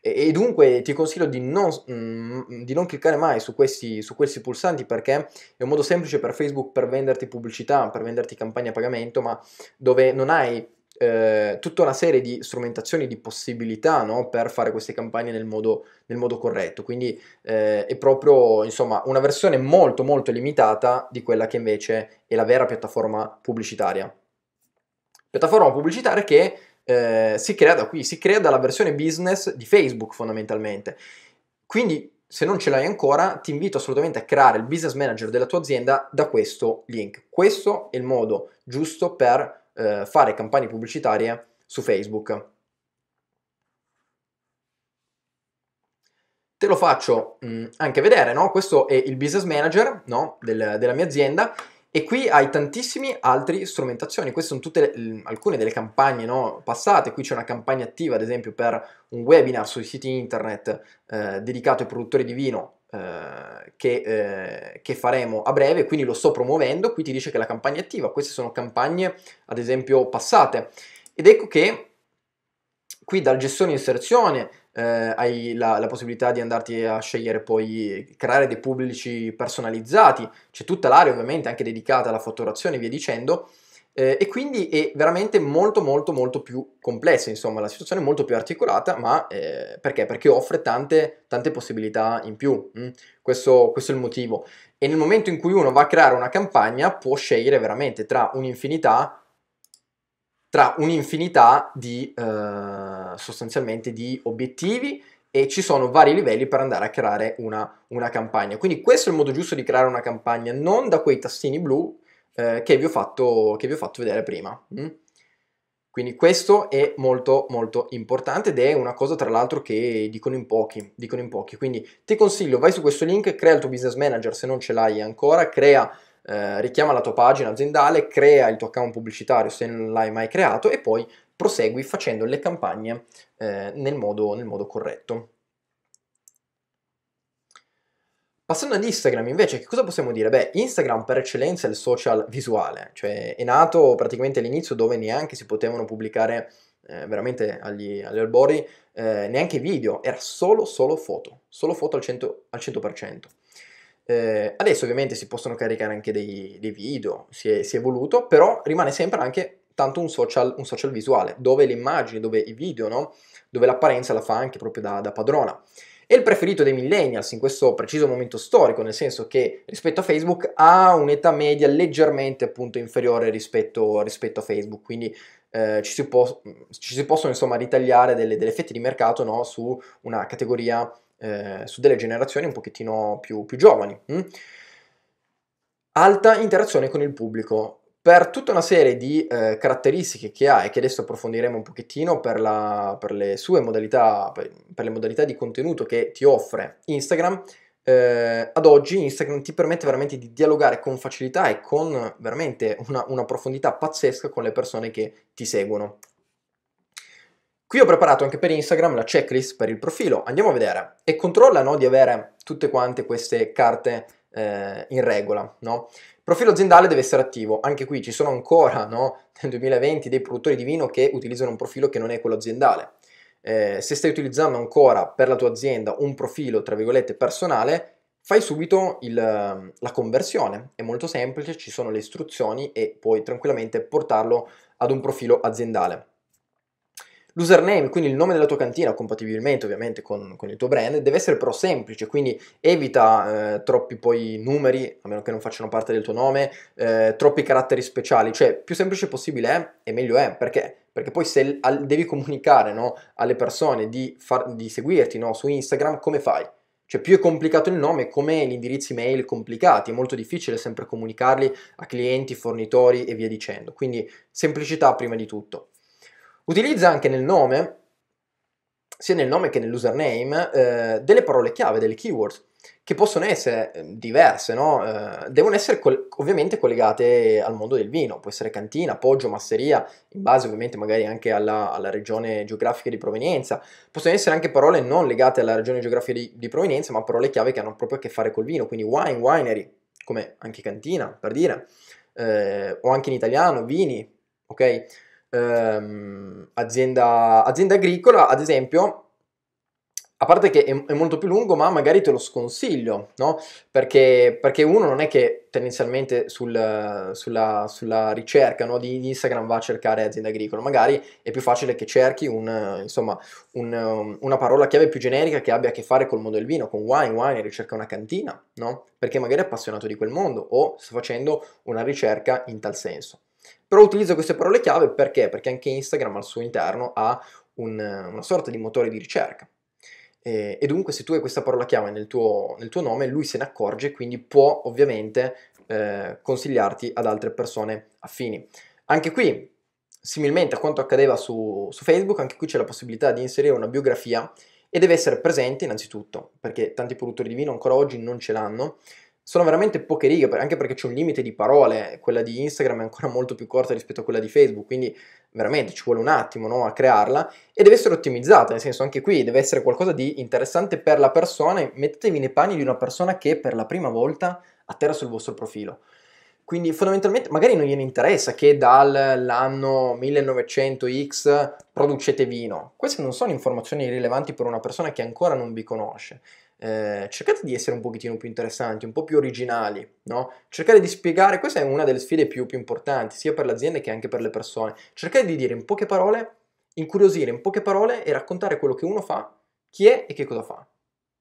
A: E, e dunque ti consiglio di non, mm, di non cliccare mai su questi, su questi pulsanti perché è un modo semplice per Facebook per venderti pubblicità, per venderti campagne a pagamento, ma dove non hai eh, tutta una serie di strumentazioni, di possibilità no? per fare queste campagne nel modo, nel modo corretto. Quindi eh, è proprio insomma, una versione molto molto limitata di quella che invece è la vera piattaforma pubblicitaria. Piattaforma pubblicitaria che eh, si crea da qui, si crea dalla versione business di Facebook fondamentalmente. Quindi se non ce l'hai ancora, ti invito assolutamente a creare il business manager della tua azienda da questo link. Questo è il modo giusto per eh, fare campagne pubblicitarie su Facebook. Te lo faccio mh, mm, anche vedere, no? Questo è il business manager no? Del, della mia azienda e qui hai tantissimi altri strumentazioni. Queste sono tutte le, alcune delle campagne no, passate. Qui c'è una campagna attiva, ad esempio, per un webinar sui siti internet eh, dedicato ai produttori di vino eh, che, eh, che, faremo a breve, quindi lo sto promuovendo, qui ti dice che la campagna è attiva, queste sono campagne ad esempio passate ed ecco che qui dal gestione inserzione eh, hai la, la, possibilità di andarti a scegliere poi creare dei pubblici personalizzati, c'è tutta l'area ovviamente anche dedicata alla fatturazione e via dicendo eh, e quindi è veramente molto molto molto più complessa, insomma, la situazione è molto più articolata, ma eh, perché? Perché offre tante, tante possibilità in più, mm? questo, questo, è il motivo. E nel momento in cui uno va a creare una campagna può scegliere veramente tra un'infinità, tra un'infinità di, eh, sostanzialmente, di obiettivi e ci sono vari livelli per andare a creare una, una, campagna. Quindi questo è il modo giusto di creare una campagna, non da quei tastini blu eh, che, vi fatto, che, vi ho fatto, vedere prima. Mm? Quindi questo è molto molto importante ed è una cosa tra l'altro che dicono in, pochi, dicono in pochi, quindi ti consiglio vai su questo link, crea il tuo business manager se non ce l'hai ancora, crea, eh, richiama la tua pagina aziendale, crea il tuo account pubblicitario se non l'hai mai creato e poi prosegui facendo le campagne eh, nel, modo, nel modo corretto. Passando ad Instagram invece, che cosa possiamo dire? Beh, Instagram per eccellenza è il social visuale, cioè è nato praticamente all'inizio dove neanche si potevano pubblicare eh, veramente agli, agli albori eh, neanche video, era solo, solo foto, solo foto al 100%. Al 100%. Eh, adesso ovviamente si possono caricare anche dei, dei video, si è, si è, evoluto, però rimane sempre anche tanto un social, un social visuale, dove le immagini, dove i video, no? dove l'apparenza la fa anche proprio da, da padrona. È il preferito dei millennials in questo preciso momento storico, nel senso che rispetto a Facebook ha un'età media leggermente appunto inferiore rispetto, rispetto a Facebook, quindi eh, ci, si può, ci, si possono insomma ritagliare delle, delle fette di mercato no? su una categoria, eh, su delle generazioni un pochettino più, più giovani. Hm? Alta interazione con il pubblico per tutta una serie di eh, caratteristiche che ha e che adesso approfondiremo un pochettino per, la, per le sue modalità, per, per, le modalità di contenuto che ti offre Instagram, eh, ad oggi Instagram ti permette veramente di dialogare con facilità e con veramente una, una profondità pazzesca con le persone che ti seguono. Qui ho preparato anche per Instagram la checklist per il profilo, andiamo a vedere e controlla no, di avere tutte quante queste carte eh, in regola. No? Profilo aziendale deve essere attivo, anche qui ci sono ancora no, nel 2020 dei produttori di vino che utilizzano un profilo che non è quello aziendale. Eh, se stai utilizzando ancora per la tua azienda un profilo, tra virgolette, personale, fai subito il, ehm, la conversione, è molto semplice, ci sono le istruzioni e puoi tranquillamente portarlo ad un profilo aziendale. L'username, quindi il nome della tua cantina, compatibilmente ovviamente con, con il tuo brand, deve essere però semplice, quindi evita eh, troppi poi numeri, a meno che non facciano parte del tuo nome, eh, troppi caratteri speciali, cioè più semplice possibile è e meglio è, perché? Perché poi se al, devi comunicare no, alle persone di, far, di seguirti no, su Instagram, come fai? Cioè più è complicato il nome, come gli indirizzi mail complicati, è molto difficile sempre comunicarli a clienti, fornitori e via dicendo. Quindi semplicità prima di tutto. Utilizza anche nel nome, sia nel nome che nell'username, eh, delle parole chiave, delle keywords, che possono essere ehm, diverse, no? eh, devono essere col- ovviamente collegate al mondo del vino, può essere cantina, poggio, masseria, in base ovviamente magari anche alla, alla regione geografica di provenienza, possono essere anche parole non legate alla regione geografica di, di provenienza, ma parole chiave che hanno proprio a che fare col vino, quindi wine, winery, come anche cantina, per dire, eh, o anche in italiano, vini, ok? ehm, azienda, azienda agricola, ad esempio, a parte che è, molto più lungo, ma magari te lo sconsiglio, no? Perché, perché uno non è che tendenzialmente sul, sulla, sulla, ricerca no? di, di, Instagram va a cercare azienda agricola, magari è più facile che cerchi un, insomma, un, una parola chiave più generica che abbia a che fare col mondo del vino, con wine, wine, ricerca una cantina, no? Perché magari è appassionato di quel mondo o sta facendo una ricerca in tal senso. Però utilizzo queste parole chiave perché? Perché anche Instagram al suo interno ha un, una sorta di motore di ricerca. E, e, dunque se tu hai questa parola chiave nel tuo, nel tuo nome, lui se ne accorge, quindi può ovviamente eh, consigliarti ad altre persone affini. Anche qui, similmente a quanto accadeva su, su Facebook, anche qui c'è la possibilità di inserire una biografia e deve essere presente innanzitutto, perché tanti produttori di vino ancora oggi non ce l'hanno, sono veramente poche righe, anche perché c'è un limite di parole, quella di Instagram è ancora molto più corta rispetto a quella di Facebook, quindi veramente ci vuole un attimo no, a crearla e deve essere ottimizzata, nel senso anche qui deve essere qualcosa di interessante per la persona, mettetevi nei panni di una persona che per la prima volta atterra sul vostro profilo. Quindi fondamentalmente magari non gliene interessa che dall'anno 1900X producete vino. Queste non sono informazioni rilevanti per una persona che ancora non vi conosce. Eh, cercate di essere un pochettino più interessanti, un po' più originali, no? Cercate di spiegare, questa è una delle sfide più, più importanti, sia per l'azienda che anche per le persone. Cercate di dire in poche parole, incuriosire in poche parole e raccontare quello che uno fa, chi è e che cosa fa,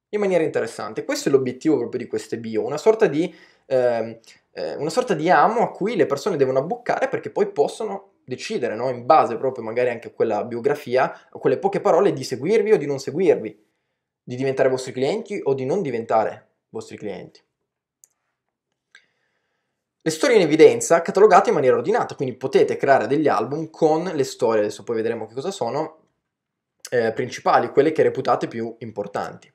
A: in maniera interessante. Questo è l'obiettivo proprio di queste bio, una sorta di, eh, eh, una sorta di amo a cui le persone devono abboccare perché poi possono decidere, no? in base proprio magari anche a quella biografia, a quelle poche parole, di seguirvi o di non seguirvi di diventare vostri clienti o di non diventare vostri clienti. Le storie in evidenza catalogate in maniera ordinata, quindi potete creare degli album con le storie, adesso poi vedremo che cosa sono, eh, principali, quelle che reputate più importanti.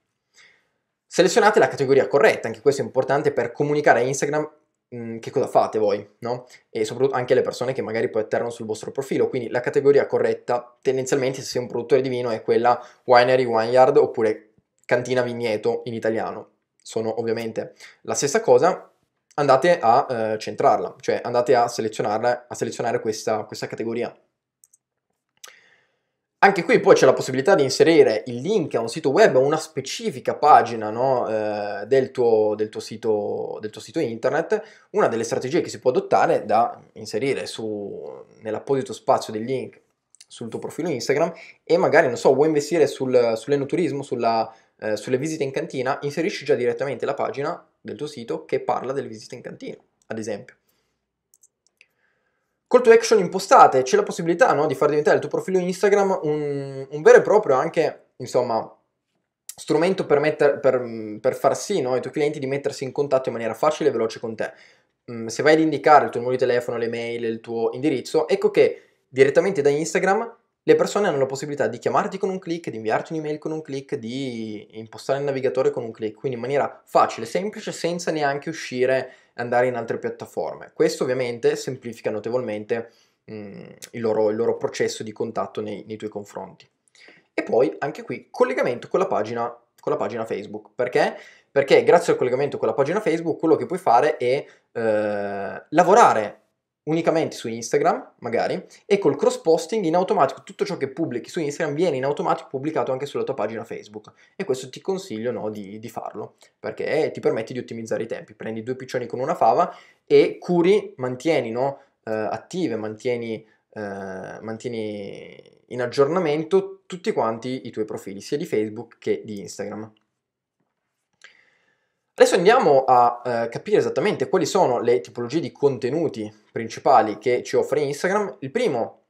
A: Selezionate la categoria corretta, anche questo è importante per comunicare a Instagram mh, mm, che cosa fate voi, no? E soprattutto anche alle persone che magari poi atterrano sul vostro profilo, quindi la categoria corretta tendenzialmente se sei un produttore di vino è quella winery, wineyard oppure cantina vigneto in italiano, sono ovviamente la stessa cosa, andate a eh, centrarla, cioè andate a, selezionarla, a selezionare questa, questa categoria. Anche qui poi c'è la possibilità di inserire il link a un sito web a una specifica pagina no, eh, del, tuo, del, tuo sito, del, tuo, sito, internet. Una delle strategie che si può adottare è da inserire su, nell'apposito spazio del link sul tuo profilo Instagram e magari, non so, vuoi investire sul, sull'enoturismo, sulla eh, sulle visite in cantina, inserisci già direttamente la pagina del tuo sito che parla delle visite in cantina, ad esempio. Call to action impostate, c'è la possibilità no, di far diventare il tuo profilo Instagram un, un vero e proprio anche, insomma, strumento per, metter, per, per far sì no, ai tuoi clienti di mettersi in contatto in maniera facile e veloce con te. Mm, se vai ad indicare il tuo numero di telefono, le mail, il tuo indirizzo, ecco che direttamente da Instagram le persone hanno la possibilità di chiamarti con un clic, di inviarti un'email con un clic, di impostare il navigatore con un clic, quindi in maniera facile, semplice, senza neanche uscire e andare in altre piattaforme. Questo ovviamente semplifica notevolmente mh, mm, il, loro, il, loro, processo di contatto nei, nei, tuoi confronti. E poi anche qui collegamento con la pagina, con la pagina Facebook. Perché? Perché grazie al collegamento con la pagina Facebook quello che puoi fare è eh, lavorare unicamente su Instagram, magari, e col cross posting in automatico tutto ciò che pubblichi su Instagram viene in automatico pubblicato anche sulla tua pagina Facebook. E questo ti consiglio no, di, di, farlo, perché ti permette di ottimizzare i tempi. Prendi due piccioni con una fava e curi, mantieni no, eh, attive, mantieni, eh, mantieni in aggiornamento tutti quanti i tuoi profili, sia di Facebook che di Instagram. Adesso andiamo a eh, capire esattamente quali sono le tipologie di contenuti principali che ci offre Instagram. Il primo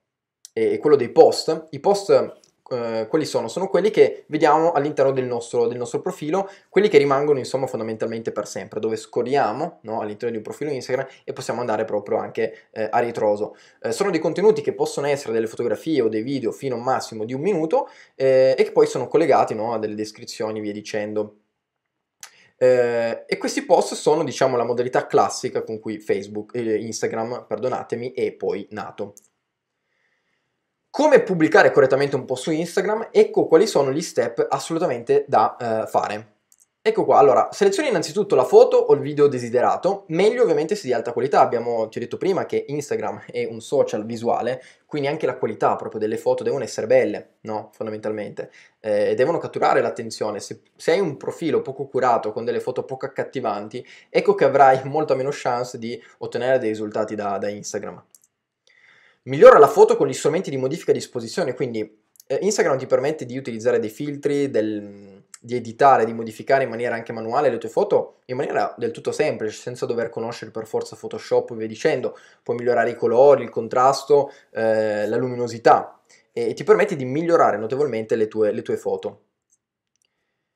A: è quello dei post. I post eh, quali sono? Sono quelli che vediamo all'interno del nostro, del nostro, profilo, quelli che rimangono insomma fondamentalmente per sempre, dove scorriamo no, all'interno di un profilo Instagram e possiamo andare proprio anche eh, a ritroso. Eh, sono dei contenuti che possono essere delle fotografie o dei video fino a un massimo di un minuto eh, e che poi sono collegati no, a delle descrizioni e via dicendo. Eh, e questi post sono, diciamo, la modalità classica con cui Facebook, eh, Instagram, perdonatemi, e poi Nato. Come pubblicare correttamente un post su Instagram? Ecco quali sono gli step assolutamente da eh, fare. Ecco qua, allora, selezioni innanzitutto la foto o il video desiderato, meglio ovviamente se di alta qualità, abbiamo, ti ho detto prima che Instagram è un social visuale, quindi anche la qualità proprio delle foto devono essere belle, no? Fondamentalmente, eh, devono catturare l'attenzione, se, se, hai un profilo poco curato con delle foto poco accattivanti, ecco che avrai molta meno chance di ottenere dei risultati da, da Instagram. Migliora la foto con gli strumenti di modifica a disposizione, quindi eh, Instagram ti permette di utilizzare dei filtri, del di editare, di modificare in maniera anche manuale le tue foto in maniera del tutto semplice, senza dover conoscere per forza Photoshop e via dicendo. Puoi migliorare i colori, il contrasto, eh, la luminosità e ti permette di migliorare notevolmente le tue, le tue foto.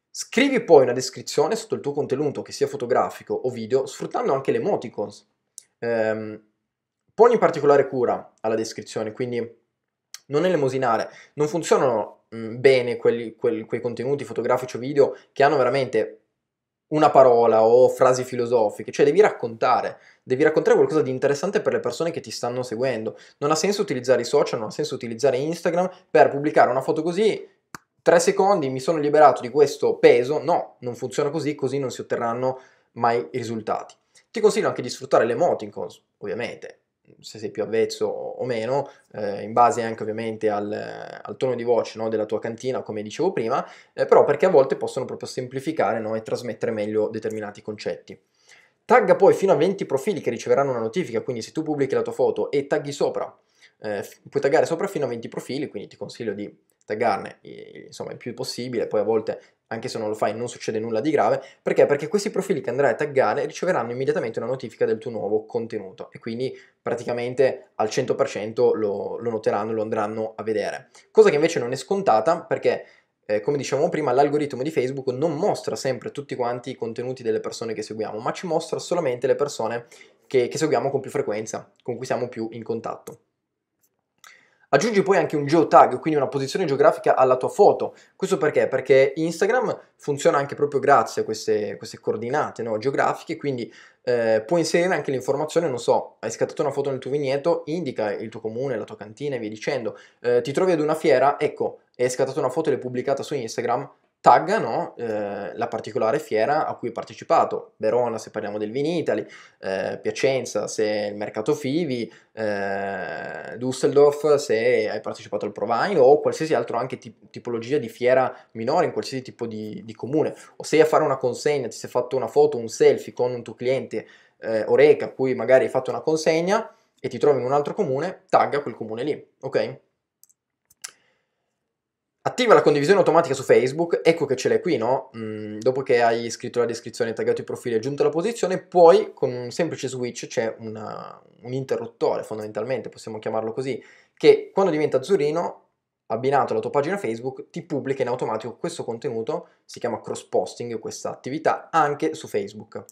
A: Scrivi poi una descrizione sotto il tuo contenuto, che sia fotografico o video, sfruttando anche le emoticons. Ehm, poni particolare cura alla descrizione, quindi non elemosinare. Non funzionano bene quelli, quel, quei contenuti fotografici o video che hanno veramente una parola o frasi filosofiche, cioè devi raccontare, devi raccontare qualcosa di interessante per le persone che ti stanno seguendo. Non ha senso utilizzare i social, non ha senso utilizzare Instagram per pubblicare una foto così, tre secondi mi sono liberato di questo peso, no, non funziona così, così non si otterranno mai i risultati. Ti consiglio anche di sfruttare le emoticons, ovviamente, se sei più avvezzo o meno, eh, in base anche ovviamente al, al tono di voce no, della tua cantina, come dicevo prima, eh, però perché a volte possono proprio semplificare no, e trasmettere meglio determinati concetti. Tagga poi fino a 20 profili che riceveranno una notifica, quindi se tu pubblichi la tua foto e tagghi sopra, eh, puoi taggare sopra fino a 20 profili, quindi ti consiglio di taggarne insomma il più possibile, poi a volte anche se non lo fai non succede nulla di grave, perché? Perché questi profili che andrai a taggare riceveranno immediatamente una notifica del tuo nuovo contenuto e quindi praticamente al 100% lo, lo noteranno, lo andranno a vedere. Cosa che invece non è scontata perché eh, come dicevamo prima, l'algoritmo di Facebook non mostra sempre tutti quanti i contenuti delle persone che seguiamo, ma ci mostra solamente le persone che, che seguiamo con più frequenza, con cui siamo più in contatto. Aggiungi poi anche un geotag, quindi una posizione geografica alla tua foto. Questo perché? Perché Instagram funziona anche proprio grazie a queste, queste coordinate no? geografiche, quindi eh, puoi inserire anche l'informazione, non so, hai scattato una foto nel tuo vigneto, indica il tuo comune, la tua cantina e via dicendo. Eh, ti trovi ad una fiera, ecco, hai scattato una foto e l'hai pubblicata su Instagram, taggano eh, la particolare fiera a cui ho partecipato, Verona se parliamo del Vinitali, eh, Piacenza se il mercato Fivi, eh, Düsseldorf se hai partecipato al Provine o qualsiasi altro anche tip- tipologia di fiera minore in qualsiasi tipo di, di, comune o sei a fare una consegna, ti sei fatto una foto, un selfie con un tuo cliente eh, Oreca a cui magari hai fatto una consegna e ti trovi in un altro comune, tagga quel comune lì, ok? Attiva la condivisione automatica su Facebook, ecco che ce l'hai qui, no? Mm, dopo che hai scritto la descrizione, taggato i profili, e aggiunto la posizione, poi con un semplice switch c'è una, un interruttore fondamentalmente, possiamo chiamarlo così, che quando diventa azzurrino, abbinato alla tua pagina Facebook, ti pubblica in automatico questo contenuto, si chiama cross posting, questa attività, anche su Facebook.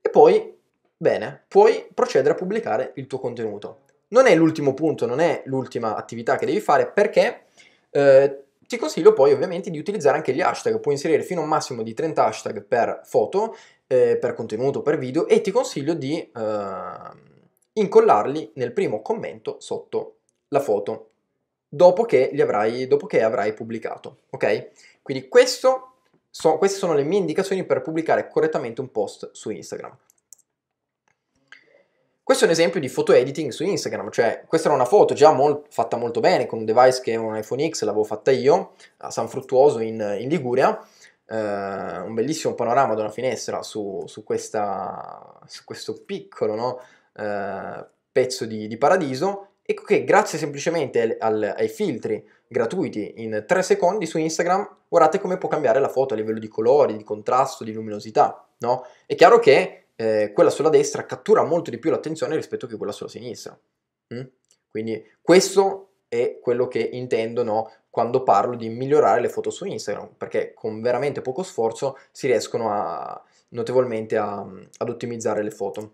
A: E poi, bene, puoi procedere a pubblicare il tuo contenuto. Non è l'ultimo punto, non è l'ultima attività che devi fare perché eh, ti consiglio poi ovviamente di utilizzare anche gli hashtag, puoi inserire fino a un massimo di 30 hashtag per foto, eh, per contenuto, per video e ti consiglio di eh, incollarli nel primo commento sotto la foto dopo che, avrai, dopo che avrai, pubblicato, ok? Quindi so, queste sono le mie indicazioni per pubblicare correttamente un post su Instagram. Questo è un esempio di foto editing su Instagram, cioè questa era una foto già molt, fatta molto bene con un device che è un iPhone X, l'avevo fatta io a San Fruttuoso in, in Liguria, eh, un bellissimo panorama da una finestra su, su, questa, su questo piccolo no, eh, pezzo di, di paradiso Ecco che grazie semplicemente al, al, ai filtri gratuiti in 3 secondi su Instagram guardate come può cambiare la foto a livello di colori, di contrasto, di luminosità, no? È chiaro che eh, quella sulla destra cattura molto di più l'attenzione rispetto che quella sulla sinistra. Mm? Quindi questo è quello che intendono quando parlo di migliorare le foto su Instagram, perché con veramente poco sforzo si riescono a, notevolmente a, mm, ad ottimizzare le foto.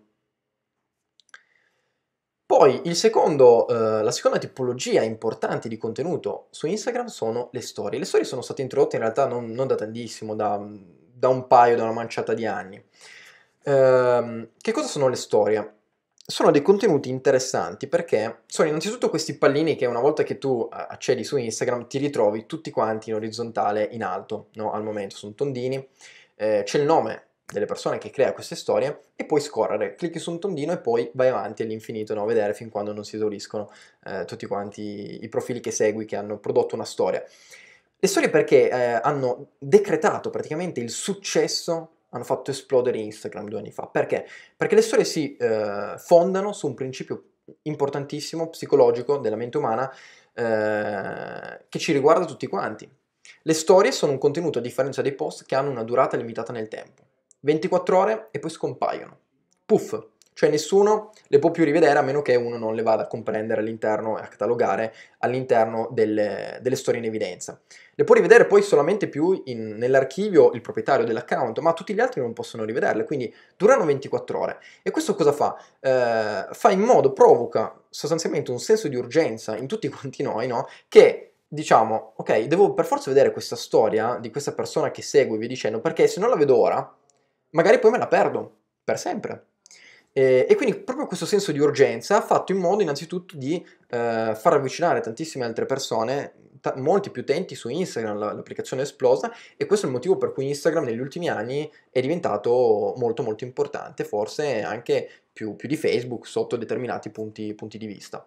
A: Poi secondo, eh, la seconda tipologia importante di contenuto su Instagram sono le storie. Le storie sono state introdotte in realtà non, non da tantissimo, da, mm, da un paio, da una manciata di anni. Ehm, che cosa sono le storie? Sono dei contenuti interessanti perché sono innanzitutto questi pallini che una volta che tu eh, accedi su Instagram ti ritrovi tutti quanti in orizzontale in alto, no? al momento sono tondini, eh, c'è il nome delle persone che crea queste storie e puoi scorrere, clicchi su un tondino e poi vai avanti all'infinito, no? vedere fin quando non si esauriscono eh, tutti quanti i profili che segui che hanno prodotto una storia. Le storie perché eh, hanno decretato praticamente il successo hanno fatto esplodere Instagram due anni fa. Perché? Perché le storie si eh, fondano su un principio importantissimo, psicologico, della mente umana, eh, che ci riguarda tutti quanti. Le storie sono un contenuto, a differenza dei post, che hanno una durata limitata nel tempo. 24 ore e poi scompaiono. Puff, cioè nessuno le può più rivedere a meno che uno non le vada a comprendere all'interno e a catalogare all'interno delle, delle storie in evidenza. Le può rivedere poi solamente più in, nell'archivio il proprietario dell'account, ma tutti gli altri non possono rivederle, quindi durano 24 ore. E questo cosa fa? Eh, fa in modo, provoca sostanzialmente un senso di urgenza in tutti (laughs) quanti noi, no? Che diciamo, ok, devo per forza vedere questa storia di questa persona che segue, vi dicendo, perché se non la vedo ora, magari poi me la perdo, per sempre. E, eh, e, quindi proprio questo senso di urgenza ha fatto in modo innanzitutto di eh, far avvicinare tantissime altre persone, t- molti più utenti su Instagram, l- l'applicazione è esplosa e questo è il motivo per cui Instagram negli ultimi anni è diventato molto molto importante, forse anche più, più di Facebook sotto determinati punti, punti di vista.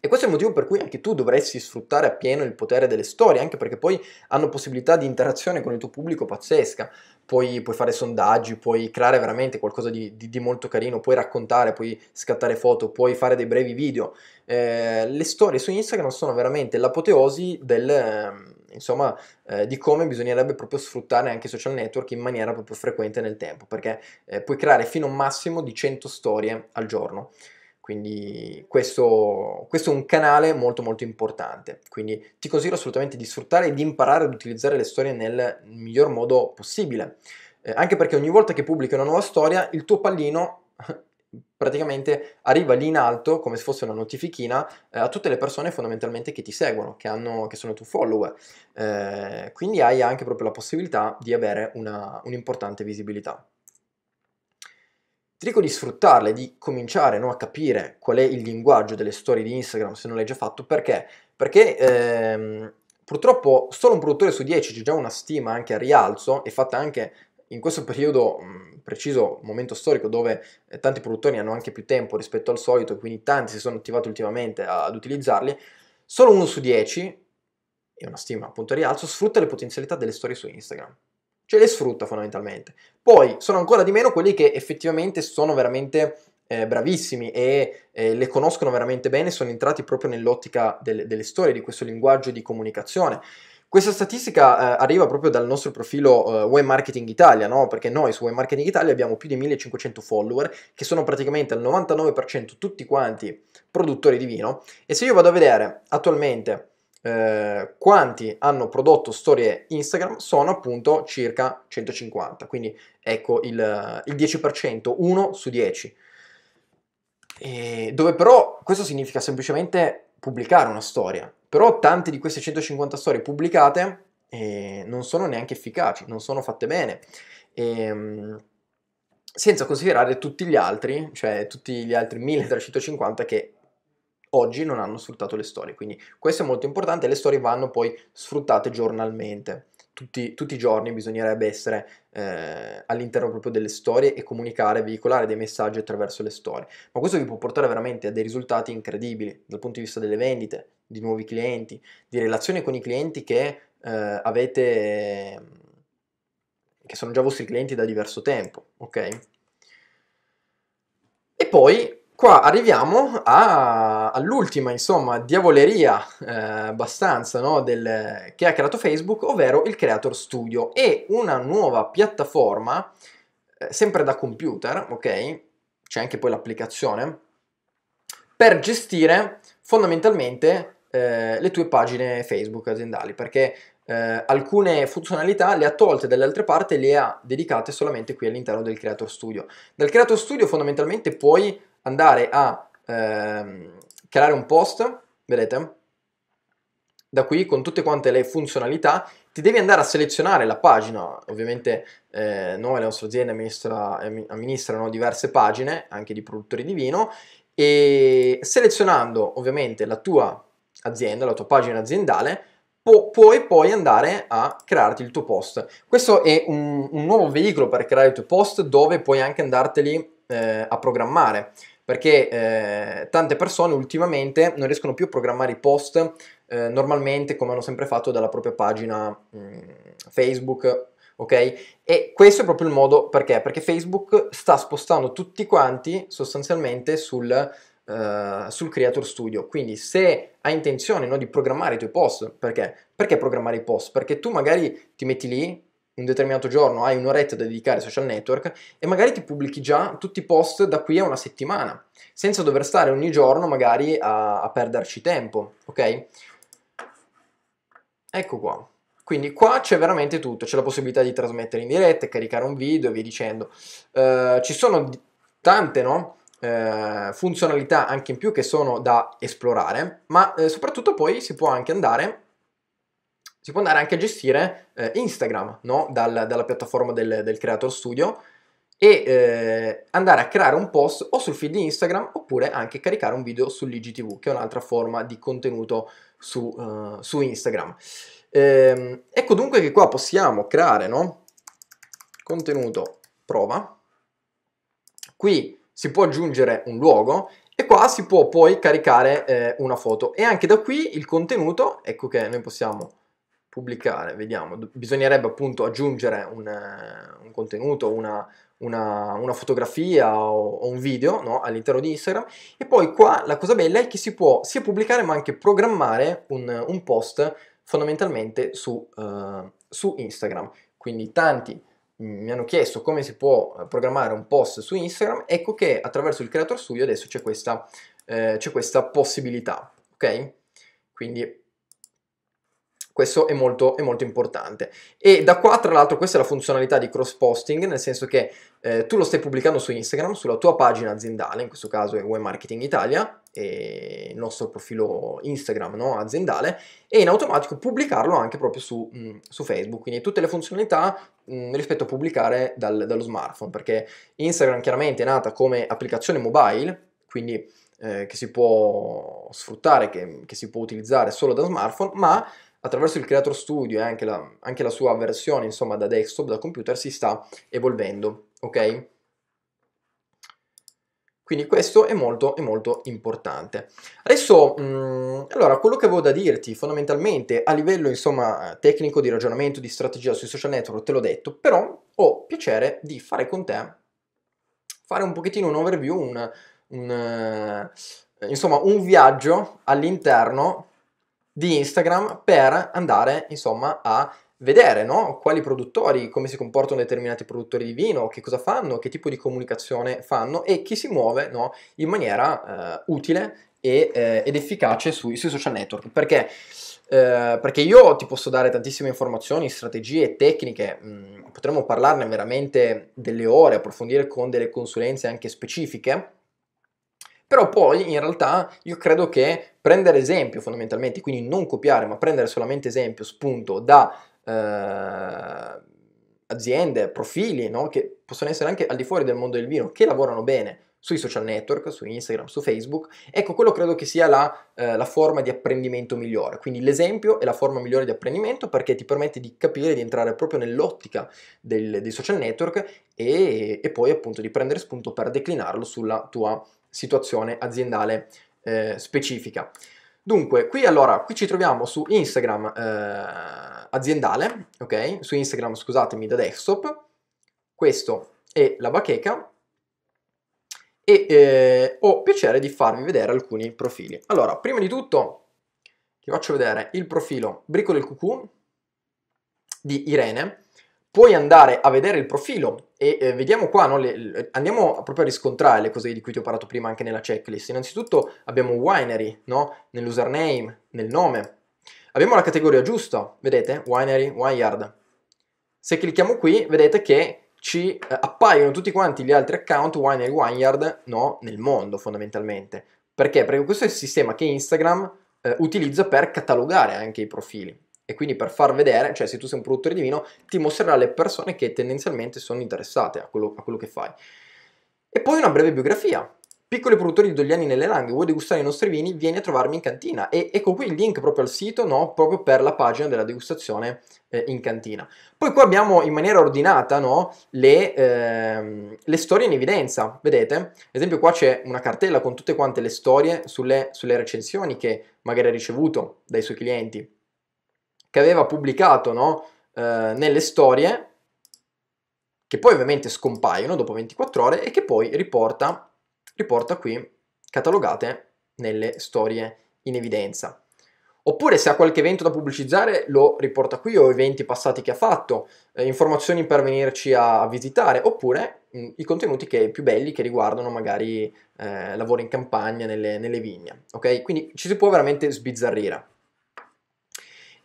A: E questo è il motivo per cui anche tu dovresti sfruttare appieno il potere delle storie, anche perché poi hanno possibilità di interazione con il tuo pubblico pazzesca. Puoi, puoi fare sondaggi, puoi creare veramente qualcosa di, di, di, molto carino, puoi raccontare, puoi scattare foto, puoi fare dei brevi video. Eh, le storie su Instagram sono veramente l'apoteosi del... Ehm, insomma, eh, di come bisognerebbe proprio sfruttare anche i social network in maniera proprio frequente nel tempo, perché eh, puoi creare fino a un massimo di 100 storie al giorno. Quindi questo, questo, è un canale molto molto importante, quindi ti consiglio assolutamente di sfruttare e di imparare ad utilizzare le storie nel miglior modo possibile, eh, anche perché ogni volta che pubblichi una nuova storia il tuo pallino (laughs) praticamente arriva lì in alto come se fosse una notifichina eh, a tutte le persone fondamentalmente che ti seguono, che, hanno, che sono i tuoi follower, eh, quindi hai anche proprio la possibilità di avere una, un'importante visibilità. Ti dico di sfruttarle, di cominciare no, a capire qual è il linguaggio delle storie di Instagram se non l'hai già fatto, perché? Perché ehm, purtroppo solo un produttore su 10 c'è già una stima anche a rialzo e fatta anche in questo periodo mh, mm, preciso, momento storico dove eh, tanti produttori hanno anche più tempo rispetto al solito, quindi tanti si sono attivati ultimamente a, ad utilizzarli, solo uno su 10 è una stima appunto a rialzo, sfrutta le potenzialità delle storie su Instagram cioè le sfrutta fondamentalmente. Poi sono ancora di meno quelli che effettivamente sono veramente eh, bravissimi e eh, le conoscono veramente bene, sono entrati proprio nell'ottica del, delle storie, di questo linguaggio di comunicazione. Questa statistica eh, arriva proprio dal nostro profilo eh, Web Marketing Italia, no? perché noi su Web Marketing Italia abbiamo più di 1500 follower, che sono praticamente al 99% tutti quanti produttori di vino, e se io vado a vedere attualmente eh, quanti hanno prodotto storie Instagram sono appunto circa 150, quindi ecco il, il 10%, 1 su 10. E dove però questo significa semplicemente pubblicare una storia, però tante di queste 150 storie pubblicate eh, non sono neanche efficaci, non sono fatte bene. E, ehm, senza considerare tutti gli altri, cioè tutti gli altri 1350 che oggi non hanno sfruttato le storie. Quindi questo è molto importante, le storie vanno poi sfruttate giornalmente. Tutti, tutti i giorni bisognerebbe essere eh, all'interno proprio delle storie e comunicare, veicolare dei messaggi attraverso le storie. Ma questo vi può portare veramente a dei risultati incredibili dal punto di vista delle vendite, di nuovi clienti, di relazioni con i clienti che eh, avete, che sono già vostri clienti da diverso tempo, ok? E poi Qua arriviamo a, all'ultima, insomma, diavoleria eh, abbastanza no, del, che ha creato Facebook, ovvero il Creator Studio. e una nuova piattaforma, eh, sempre da computer, ok? C'è anche poi l'applicazione, per gestire fondamentalmente eh, le tue pagine Facebook aziendali, perché eh, alcune funzionalità le ha tolte dalle altre parti e le ha dedicate solamente qui all'interno del Creator Studio. Dal Creator Studio fondamentalmente puoi andare a ehm, creare un post, vedete? Da qui con tutte quante le funzionalità ti devi andare a selezionare la pagina, ovviamente eh, noi, le nostre aziende amministra, amministrano diverse pagine, anche di produttori di vino, e selezionando ovviamente la tua azienda, la tua pagina aziendale, pu- puoi poi andare a crearti il tuo post. Questo è un, un nuovo veicolo per creare i tuoi post dove puoi anche andarteli eh, a programmare perché eh, tante persone ultimamente non riescono più a programmare i post eh, normalmente come hanno sempre fatto dalla propria pagina mh, mm, Facebook, ok? E questo è proprio il modo perché? Perché Facebook sta spostando tutti quanti sostanzialmente sul... Uh, sul Creator Studio. Quindi se hai intenzione no, di programmare i tuoi post, perché? Perché programmare i post? Perché tu magari ti metti lì, un determinato giorno hai un'oretta da dedicare ai social network e magari ti pubblichi già tutti i post da qui a una settimana, senza dover stare ogni giorno magari a, a perderci tempo, ok? Ecco qua. Quindi qua c'è veramente tutto, c'è la possibilità di trasmettere in diretta, caricare un video e via dicendo. Eh, ci sono tante, no? Eh, funzionalità anche in più che sono da esplorare, ma eh, soprattutto poi si può anche andare si può andare anche a gestire eh, Instagram, no? Dal, dalla piattaforma del, del, Creator Studio e eh, andare a creare un post o sul feed di Instagram oppure anche caricare un video sull'IGTV, che è un'altra forma di contenuto su, uh, su Instagram. Ehm, ecco dunque che qua possiamo creare, no? Contenuto prova. Qui si può aggiungere un luogo e qua si può poi caricare eh, una foto e anche da qui il contenuto, ecco che noi possiamo pubblicare, vediamo, bisognerebbe appunto aggiungere un, eh, un contenuto, una, una, una, fotografia o, o un video no? all'interno di Instagram e poi qua la cosa bella è che si può sia pubblicare ma anche programmare un, un post fondamentalmente su, uh, su, Instagram quindi tanti mm, mi hanno chiesto come si può eh, programmare un post su Instagram ecco che attraverso il Creator Studio adesso c'è questa, eh, questa possibilità ok quindi questo è molto, è molto importante. E da qua, tra l'altro, questa è la funzionalità di cross posting, nel senso che eh, tu lo stai pubblicando su Instagram, sulla tua pagina aziendale, in questo caso è Web Marketing Italia, il nostro profilo Instagram no? aziendale, e in automatico pubblicarlo anche proprio su, mh, mm, su Facebook. Quindi tutte le funzionalità mh, mm, rispetto a pubblicare dal, dallo smartphone, perché Instagram chiaramente è nata come applicazione mobile, quindi eh, che si può sfruttare, che, che si può utilizzare solo da smartphone, ma attraverso il Creator Studio e anche la, anche la sua versione, insomma, da desktop, da computer, si sta evolvendo, ok? Quindi questo è molto, è molto importante. Adesso, mh, mm, allora, quello che avevo da dirti fondamentalmente a livello, insomma, tecnico di ragionamento, di strategia sui social network, te l'ho detto, però ho piacere di fare con te, fare un pochettino un overview, un, un, uh, insomma, un viaggio all'interno di Instagram per andare insomma a vedere no? quali produttori, come si comportano determinati produttori di vino, che cosa fanno, che tipo di comunicazione fanno e chi si muove no? in maniera eh, utile e, eh, ed efficace sui, sui social network. Perché? Eh, perché io ti posso dare tantissime informazioni, strategie, tecniche, mm, potremmo parlarne veramente delle ore, approfondire con delle consulenze anche specifiche, però poi in realtà io credo che prendere esempio fondamentalmente, quindi non copiare, ma prendere solamente esempio, spunto, da eh, aziende, profili, no? che possono essere anche al di fuori del mondo del vino, che lavorano bene sui social network, su Instagram, su Facebook, ecco quello credo che sia la, eh, la forma di apprendimento migliore. Quindi l'esempio è la forma migliore di apprendimento perché ti permette di capire, di entrare proprio nell'ottica del, dei social network e, e poi appunto di prendere spunto per declinarlo sulla tua situazione aziendale eh, specifica. Dunque, qui allora, qui ci troviamo su Instagram eh, aziendale, ok? Su Instagram, scusatemi, da desktop. Questo è la bacheca. E eh, ho piacere di farvi vedere alcuni profili. Allora, prima di tutto ti faccio vedere il profilo Brico del Cucù di Irene. Puoi andare a vedere il profilo e eh, vediamo qua, no? le, le, andiamo proprio a riscontrare le cose di cui ti ho parlato prima anche nella checklist. Innanzitutto abbiamo winery, no? Nell'username, nel nome. Abbiamo la categoria giusta, vedete? Winery, Wired. Se clicchiamo qui, vedete che ci eh, appaiono tutti quanti gli altri account Winery wired, no, nel mondo fondamentalmente. Perché? Perché questo è il sistema che Instagram eh, utilizza per catalogare anche i profili e quindi per far vedere, cioè se tu sei un produttore di vino, ti mostrerà le persone che tendenzialmente sono interessate a quello, a quello che fai. E poi una breve biografia. Piccoli produttori di Dogliani nelle Langhe, vuoi degustare i nostri vini? Vieni a trovarmi in cantina. E ecco qui il link proprio al sito, no? Proprio per la pagina della degustazione eh, in cantina. Poi qua abbiamo in maniera ordinata, no? Le, ehm, le storie in evidenza, vedete? Ad esempio qua c'è una cartella con tutte quante le storie sulle, sulle recensioni che magari ha ricevuto dai suoi clienti che aveva pubblicato no? eh, nelle storie, che poi ovviamente scompaiono dopo 24 ore e che poi riporta, riporta qui catalogate nelle storie in evidenza. Oppure se ha qualche evento da pubblicizzare lo riporta qui o eventi passati che ha fatto, eh, informazioni per venirci a, a visitare, oppure mh, mm, i contenuti che, più belli che riguardano magari eh, lavoro in campagna, nelle, nelle vigne. Ok? Quindi ci si può veramente sbizzarrire.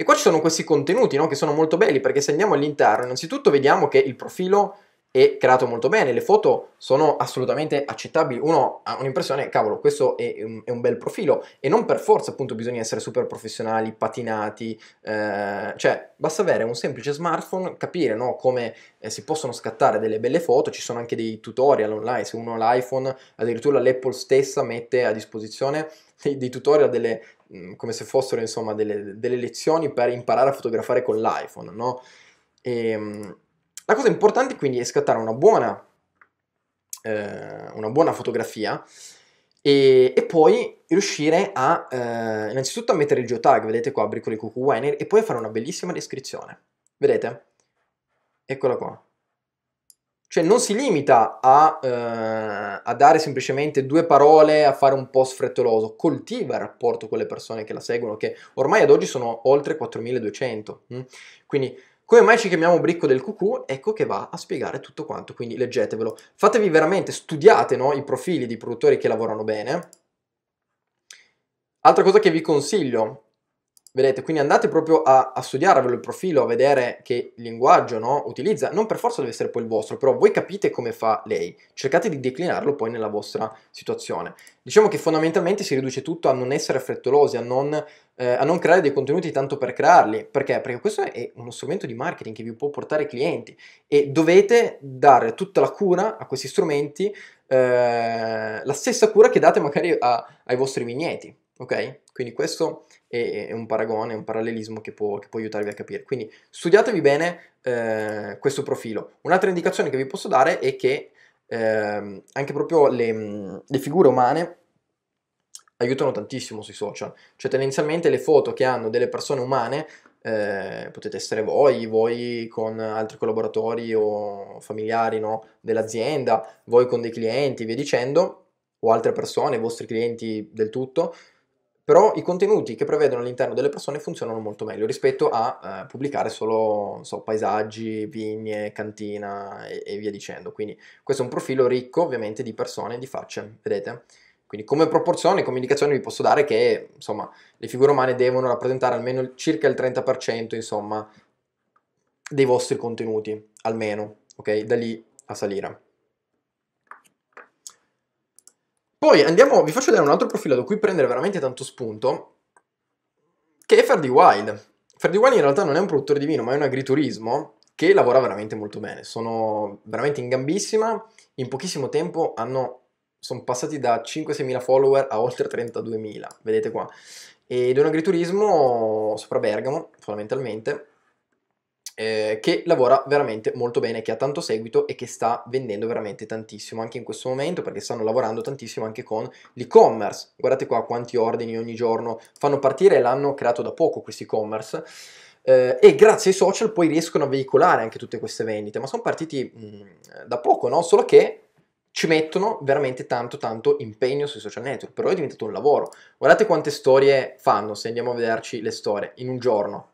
A: E qua ci sono questi contenuti no? che sono molto belli perché se andiamo all'interno innanzitutto vediamo che il profilo e creato molto bene, le foto sono assolutamente accettabili, uno ha un'impressione, cavolo, questo è un, è un bel profilo e non per forza appunto bisogna essere super professionali, patinati, eh, cioè basta avere un semplice smartphone, capire no, come eh, si possono scattare delle belle foto, ci sono anche dei tutorial online, se uno ha l'iPhone, addirittura l'Apple stessa mette a disposizione dei, dei tutorial delle, mh, mm, come se fossero insomma delle, delle lezioni per imparare a fotografare con l'iPhone, no? E, ehm, la cosa importante quindi è scattare una buona, eh, una buona fotografia e, e, poi riuscire a eh, innanzitutto a mettere il geotag, vedete qua, Bricoli Cuckoo Winer, e poi a fare una bellissima descrizione. Vedete? Eccola qua. Cioè non si limita a, eh, a dare semplicemente due parole, a fare un post frettoloso, coltiva il rapporto con le persone che la seguono, che ormai ad oggi sono oltre 4200. Mm? Quindi come mai ci chiamiamo Bricco del Cucù? Ecco che va a spiegare tutto quanto, quindi leggetevelo. Fatevi veramente, studiate no, i profili di produttori che lavorano bene. Altra cosa che vi consiglio, Vedete, quindi andate proprio a, a studiarvelo il profilo, a vedere che linguaggio no, utilizza, non per forza deve essere poi il vostro, però voi capite come fa lei, cercate di declinarlo poi nella vostra situazione. Diciamo che fondamentalmente si riduce tutto a non essere frettolosi, a non, eh, a non creare dei contenuti tanto per crearli, perché? Perché questo è uno strumento di marketing che vi può portare clienti e dovete dare tutta la cura a questi strumenti, eh, la stessa cura che date magari a, ai vostri vigneti, ok? Quindi questo e è un paragone, un parallelismo che può, che può, aiutarvi a capire. Quindi studiatevi bene eh, questo profilo. Un'altra indicazione che vi posso dare è che eh, anche proprio le, mm, le figure umane aiutano tantissimo sui social, cioè tendenzialmente le foto che hanno delle persone umane eh, potete essere voi, voi con altri collaboratori o familiari no, dell'azienda, voi con dei clienti, via dicendo, o altre persone, i vostri clienti del tutto, però i contenuti che prevedono all'interno delle persone funzionano molto meglio rispetto a eh, pubblicare solo so, paesaggi, vigne, cantina e, e, via dicendo. Quindi questo è un profilo ricco ovviamente di persone, di facce, vedete? Quindi come proporzione, come indicazione vi posso dare che insomma, le figure umane devono rappresentare almeno circa il 30% insomma, dei vostri contenuti, almeno, ok? Da lì a salire. Poi andiamo, vi faccio vedere un altro profilo da cui prendere veramente tanto spunto, che è Ferdi Wild. Ferdi Wild in realtà non è un produttore di vino, ma è un agriturismo che lavora veramente molto bene. Sono veramente in gambissima, in pochissimo tempo hanno, sono passati da 5-6 mila follower a oltre 32 mila, vedete qua. Ed è un agriturismo sopra Bergamo, fondamentalmente, eh, che lavora veramente molto bene, che ha tanto seguito e che sta vendendo veramente tantissimo anche in questo momento perché stanno lavorando tantissimo anche con l'e-commerce. Guardate qua quanti ordini ogni giorno fanno partire e l'hanno creato da poco questo e-commerce. Eh, e grazie ai social poi riescono a veicolare anche tutte queste vendite, ma sono partiti mh, mm, da poco, no? Solo che ci mettono veramente tanto tanto impegno sui social network, però è diventato un lavoro. Guardate quante storie fanno, se andiamo a vederci le storie, in un giorno,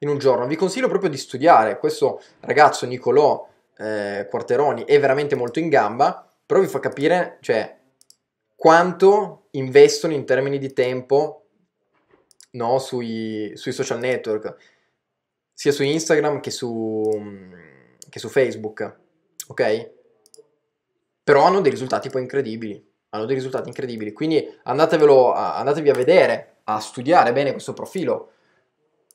A: in un giorno. Vi consiglio proprio di studiare. Questo ragazzo Nicolò eh, Quarteroni è veramente molto in gamba, però vi fa capire cioè, quanto investono in termini di tempo no, sui, sui, social network, sia su Instagram che su, che su Facebook. Ok? Però hanno dei risultati poi incredibili hanno dei risultati incredibili. Quindi andatevelo a, andatevi a vedere, a studiare bene questo profilo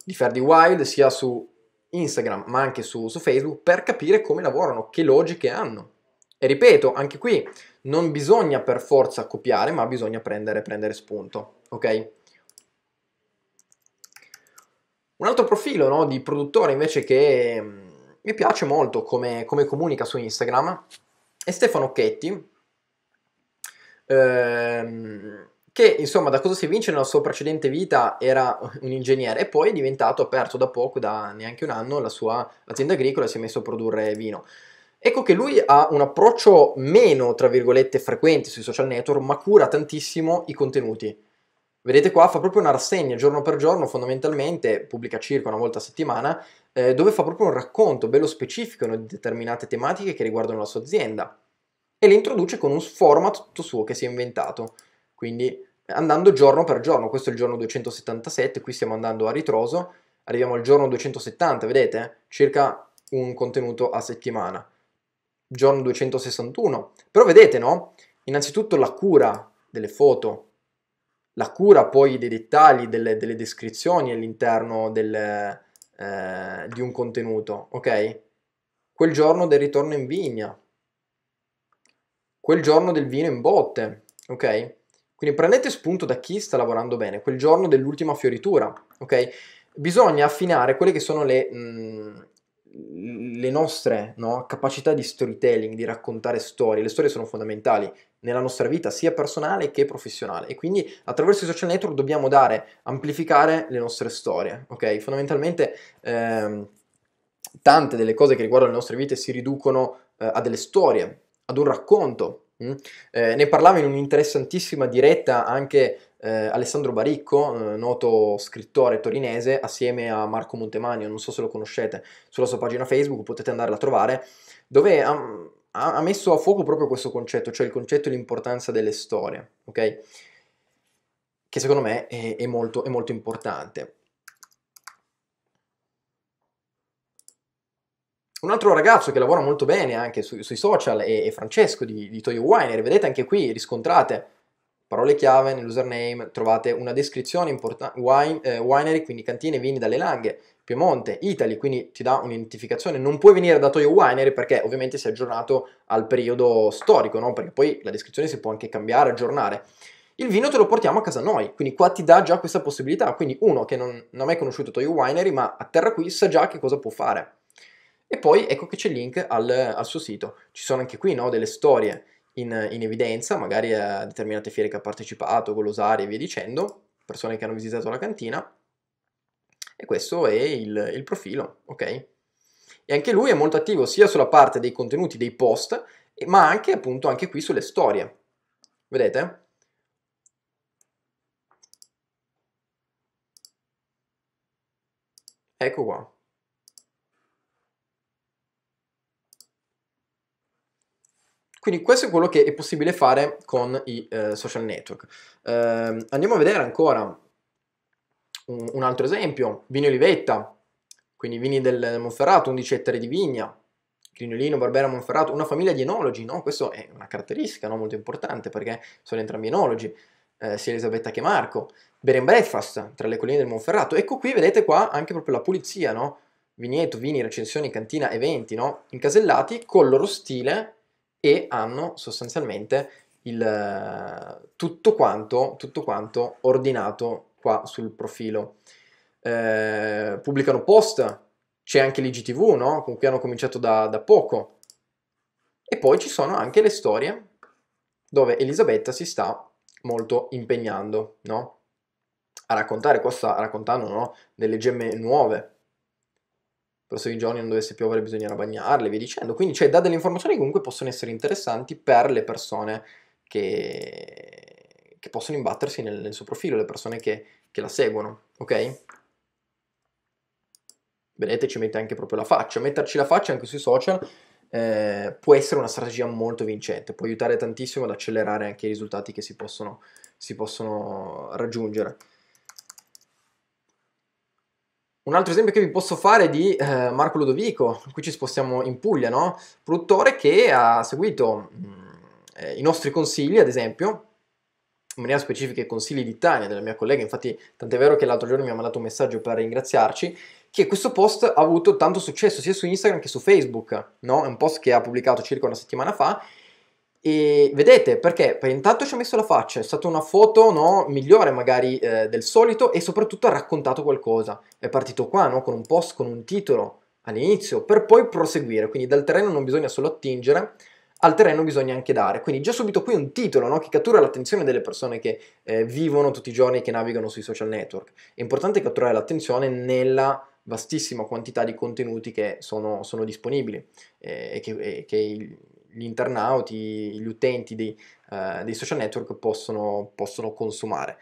A: di Ferdi Wild sia su Instagram ma anche su, su Facebook per capire come lavorano, che logiche hanno. E ripeto, anche qui non bisogna per forza copiare, ma bisogna prendere, prendere spunto, ok? Un altro profilo no, di produttore invece che mm, mi piace molto come, come comunica su Instagram è Stefano Chetti. Ehm, che insomma da cosa si vince nella sua precedente vita era un ingegnere e poi è diventato aperto da poco, da neanche un anno, la sua azienda agricola e si è messo a produrre vino. Ecco che lui ha un approccio meno, tra virgolette, frequente sui social network, ma cura tantissimo i contenuti. Vedete qua, fa proprio una rassegna giorno per giorno, fondamentalmente, pubblica circa una volta a settimana, eh, dove fa proprio un racconto bello specifico di determinate tematiche che riguardano la sua azienda. E le introduce con un format tutto suo che si è inventato. Quindi andando giorno per giorno, questo è il giorno 277, qui stiamo andando a ritroso, arriviamo al giorno 270, vedete? Circa un contenuto a settimana. Giorno 261. Però vedete, no? Innanzitutto la cura delle foto, la cura poi dei dettagli, delle, delle descrizioni all'interno del, eh, di un contenuto, ok? Quel giorno del ritorno in vigna, quel giorno del vino in botte, ok? Quindi prendete spunto da chi sta lavorando bene quel giorno dell'ultima fioritura, ok? Bisogna affinare quelle che sono le, mh, mm, le nostre no? capacità di storytelling, di raccontare storie. Le storie sono fondamentali nella nostra vita, sia personale che professionale. E quindi attraverso i social network dobbiamo dare, amplificare le nostre storie, ok? Fondamentalmente ehm, tante delle cose che riguardano le nostre vite si riducono eh, a delle storie, ad un racconto, Mm? Eh, ne parlava in un'interessantissima diretta anche eh, Alessandro Baricco, eh, noto scrittore torinese, assieme a Marco Montemagno, non so se lo conoscete, sulla sua pagina Facebook potete andarla a trovare, dove ha, ha messo a fuoco proprio questo concetto, cioè il concetto e l'importanza delle storie, ok? Che secondo me è, è, molto, è molto importante. Un altro ragazzo che lavora molto bene anche su, sui social è, è Francesco di, di Toyo Winery, vedete anche qui riscontrate parole chiave nell'username, trovate una descrizione importante, wine, eh, winery, quindi cantine vini dalle Langhe, Piemonte, Italy, quindi ti dà un'identificazione, non puoi venire da Toyo Winery perché ovviamente si è aggiornato al periodo storico, no? perché poi la descrizione si può anche cambiare, aggiornare. Il vino te lo portiamo a casa noi, quindi qua ti dà già questa possibilità, quindi uno che non, non ha mai conosciuto Toyo Winery ma a terra qui sa già che cosa può fare. E poi ecco che c'è il link al, al suo sito. Ci sono anche qui no, delle storie in, in, evidenza, magari a determinate fiere che ha partecipato, glosari e via dicendo, persone che hanno visitato la cantina. E questo è il, il profilo, ok? E anche lui è molto attivo sia sulla parte dei contenuti, dei post, ma anche appunto anche qui sulle storie. Vedete? Ecco qua. Quindi questo è quello che è possibile fare con i eh, social network. Eh, andiamo a vedere ancora un, un altro esempio, vini olivetta, quindi vini del Monferrato, 11 ettari di vigna, Grignolino, Barbera, Monferrato, una famiglia di enologi, no? Questa è una caratteristica no? molto importante perché sono entrambi enologi, eh, sia Elisabetta che Marco. Bere and breakfast tra le colline del Monferrato. Ecco qui, vedete qua, anche proprio la pulizia, no? Vigneto, vini, recensioni, cantina, eventi, no? Incasellati col loro stile e hanno sostanzialmente il, eh, tutto, quanto, tutto quanto ordinato qua sul profilo. Eh, pubblicano post, c'è anche l'IGTV, no? con cui hanno cominciato da, da poco. E poi ci sono anche le storie dove Elisabetta si sta molto impegnando no? a raccontare, qua sta raccontando no? delle gemme nuove, per se i giorni non dovesse piovere bisognerà bagnarle, via dicendo. Quindi cioè, dà delle informazioni che comunque possono essere interessanti per le persone che, che possono imbattersi nel, nel, suo profilo, le persone che, che la seguono, ok? Vedete, ci mette anche proprio la faccia. Metterci la faccia anche sui social eh, può essere una strategia molto vincente, può aiutare tantissimo ad accelerare anche i risultati che si possono, si possono raggiungere. Un altro esempio che vi posso fare è di eh, Marco Ludovico, qui ci spostiamo in Puglia, no? Produttore che ha seguito mh, mm, eh, i nostri consigli, ad esempio, in maniera specifica i consigli di Tania, della mia collega, infatti tant'è vero che l'altro giorno mi ha mandato un messaggio per ringraziarci, che questo post ha avuto tanto successo sia su Instagram che su Facebook, no? È un post che ha pubblicato circa una settimana fa e vedete perché? Perché intanto ci ho messo la faccia, è stata una foto no, migliore magari eh, del solito e soprattutto ha raccontato qualcosa. È partito qua no, con un post, con un titolo all'inizio, per poi proseguire. Quindi dal terreno non bisogna solo attingere, al terreno bisogna anche dare. Quindi già subito qui un titolo no, che cattura l'attenzione delle persone che eh, vivono tutti i giorni e che navigano sui social network. È importante catturare l'attenzione nella vastissima quantità di contenuti che sono, sono disponibili eh, e che, e, che gli internauti, gli utenti dei, uh, dei social network possono, possono, consumare.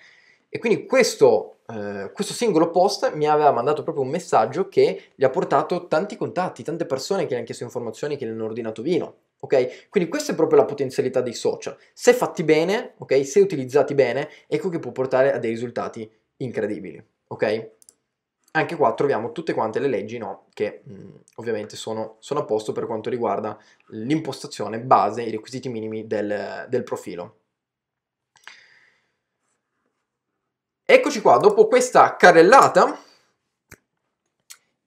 A: E quindi questo, uh, questo singolo post mi aveva mandato proprio un messaggio che gli ha portato tanti contatti, tante persone che gli hanno chiesto informazioni, che gli hanno ordinato vino. Ok? Quindi questa è proprio la potenzialità dei social. Se fatti bene, ok? Se utilizzati bene, ecco che può portare a dei risultati incredibili, Ok? anche qua troviamo tutte quante le leggi no, che mh, mm, ovviamente sono, sono, a posto per quanto riguarda l'impostazione base, i requisiti minimi del, del profilo. Eccoci qua, dopo questa carrellata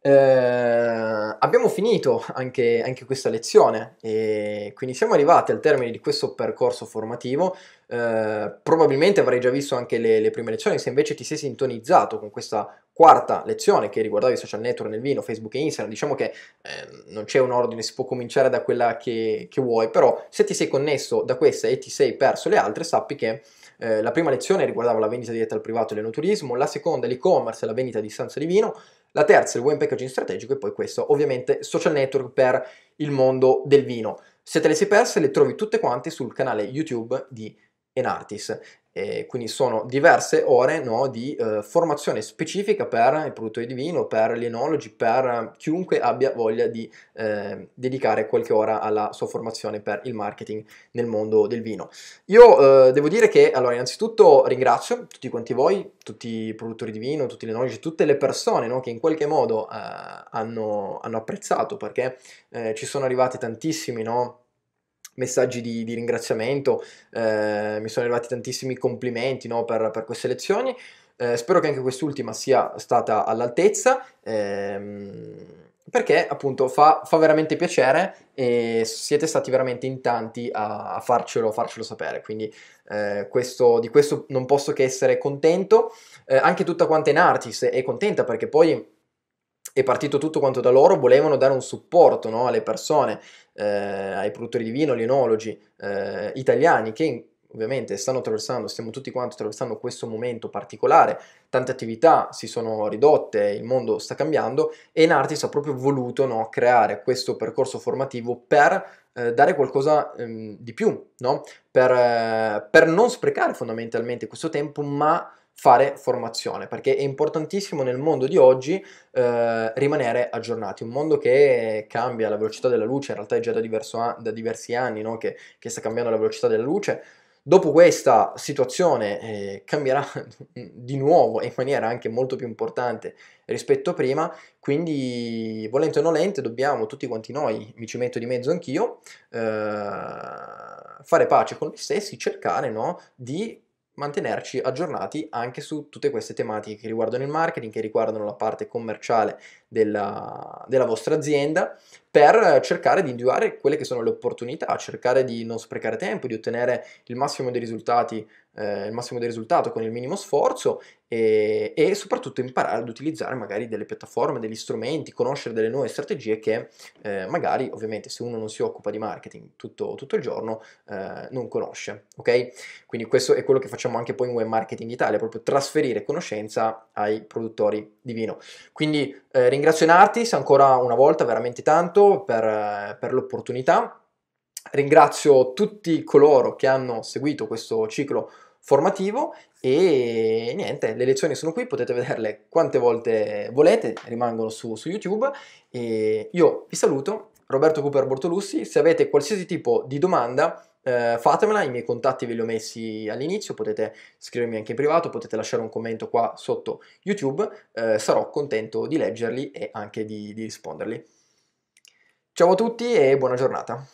A: eh, abbiamo finito anche, anche, questa lezione e quindi siamo arrivati al termine di questo percorso formativo. Eh, probabilmente avrai già visto anche le, le, prime lezioni, se invece ti sei sintonizzato con questa, quarta lezione che riguardava i social network nel vino, Facebook e Instagram, diciamo che eh, non c'è un ordine, si può cominciare da quella che, che, vuoi, però se ti sei connesso da questa e ti sei perso le altre, sappi che eh, la prima lezione riguardava la vendita diretta al privato e l'enoturismo, la seconda l'e-commerce e la vendita a distanza di vino, la terza il web packaging strategico e poi questo ovviamente social network per il mondo del vino. Se te le sei perse le trovi tutte quante sul canale YouTube di Enartis. E quindi sono diverse ore no, di eh, formazione specifica per i produttori di vino, per gli enologi, per chiunque abbia voglia di eh, dedicare qualche ora alla sua formazione per il marketing nel mondo del vino. Io eh, devo dire che, allora, innanzitutto ringrazio tutti quanti voi, tutti i produttori di vino, tutti gli enologi, tutte le persone no, che in qualche modo eh, hanno, hanno, apprezzato perché eh, ci sono arrivati tantissimi, no? messaggi di, di ringraziamento, eh, mi sono arrivati tantissimi complimenti no, per, per, queste lezioni. Eh, spero che anche quest'ultima sia stata all'altezza. Ehm, perché appunto fa, fa, veramente piacere e siete stati veramente in tanti a, a farcelo, a farcelo sapere, quindi eh, questo, di questo non posso che essere contento, eh, anche tutta quanta in artis è contenta perché poi è partito tutto quanto da loro, volevano dare un supporto no, alle persone, eh, ai produttori di vino, agli enologi eh, italiani che ovviamente stanno attraversando, stiamo tutti quanti attraversando questo momento particolare, tante attività si sono ridotte, il mondo sta cambiando e Nartis ha proprio voluto no, creare questo percorso formativo per eh, dare qualcosa ehm, di più, no? per, eh, per non sprecare fondamentalmente questo tempo ma fare formazione, perché è importantissimo nel mondo di oggi eh, rimanere aggiornati, un mondo che cambia la velocità della luce, in realtà è già da, diverso, da diversi anni no? che, che sta cambiando la velocità della luce, dopo questa situazione eh, cambierà (laughs) di nuovo in maniera anche molto più importante rispetto a prima, quindi volente o nolente dobbiamo tutti quanti noi, mi ci metto di mezzo anch'io, eh, fare pace con noi stessi, cercare no, di mantenerci aggiornati anche su tutte queste tematiche che riguardano il marketing, che riguardano la parte commerciale della, della vostra azienda per cercare di individuare quelle che sono le opportunità, cercare di non sprecare tempo, di ottenere il massimo dei risultati, eh, il massimo del risultato con il minimo sforzo e, e, soprattutto imparare ad utilizzare magari delle piattaforme, degli strumenti, conoscere delle nuove strategie che eh, magari ovviamente se uno non si occupa di marketing tutto, tutto il giorno eh, non conosce, ok? Quindi questo è quello che facciamo anche poi in Web Marketing Italia, proprio trasferire conoscenza ai produttori di vino. Quindi eh, ringrazio Nartis ancora una volta, veramente tanto, per, eh, per l'opportunità. Ringrazio tutti coloro che hanno seguito questo ciclo formativo e niente, le lezioni sono qui, potete vederle quante volte volete, rimangono su, su YouTube e io vi saluto, Roberto Cooper Bortolussi, se avete qualsiasi tipo di domanda eh, fatemela, i miei contatti ve li ho messi all'inizio, potete scrivermi anche in privato, potete lasciare un commento qua sotto YouTube, eh, sarò contento di leggerli e anche di, di risponderli. Ciao a tutti e buona giornata.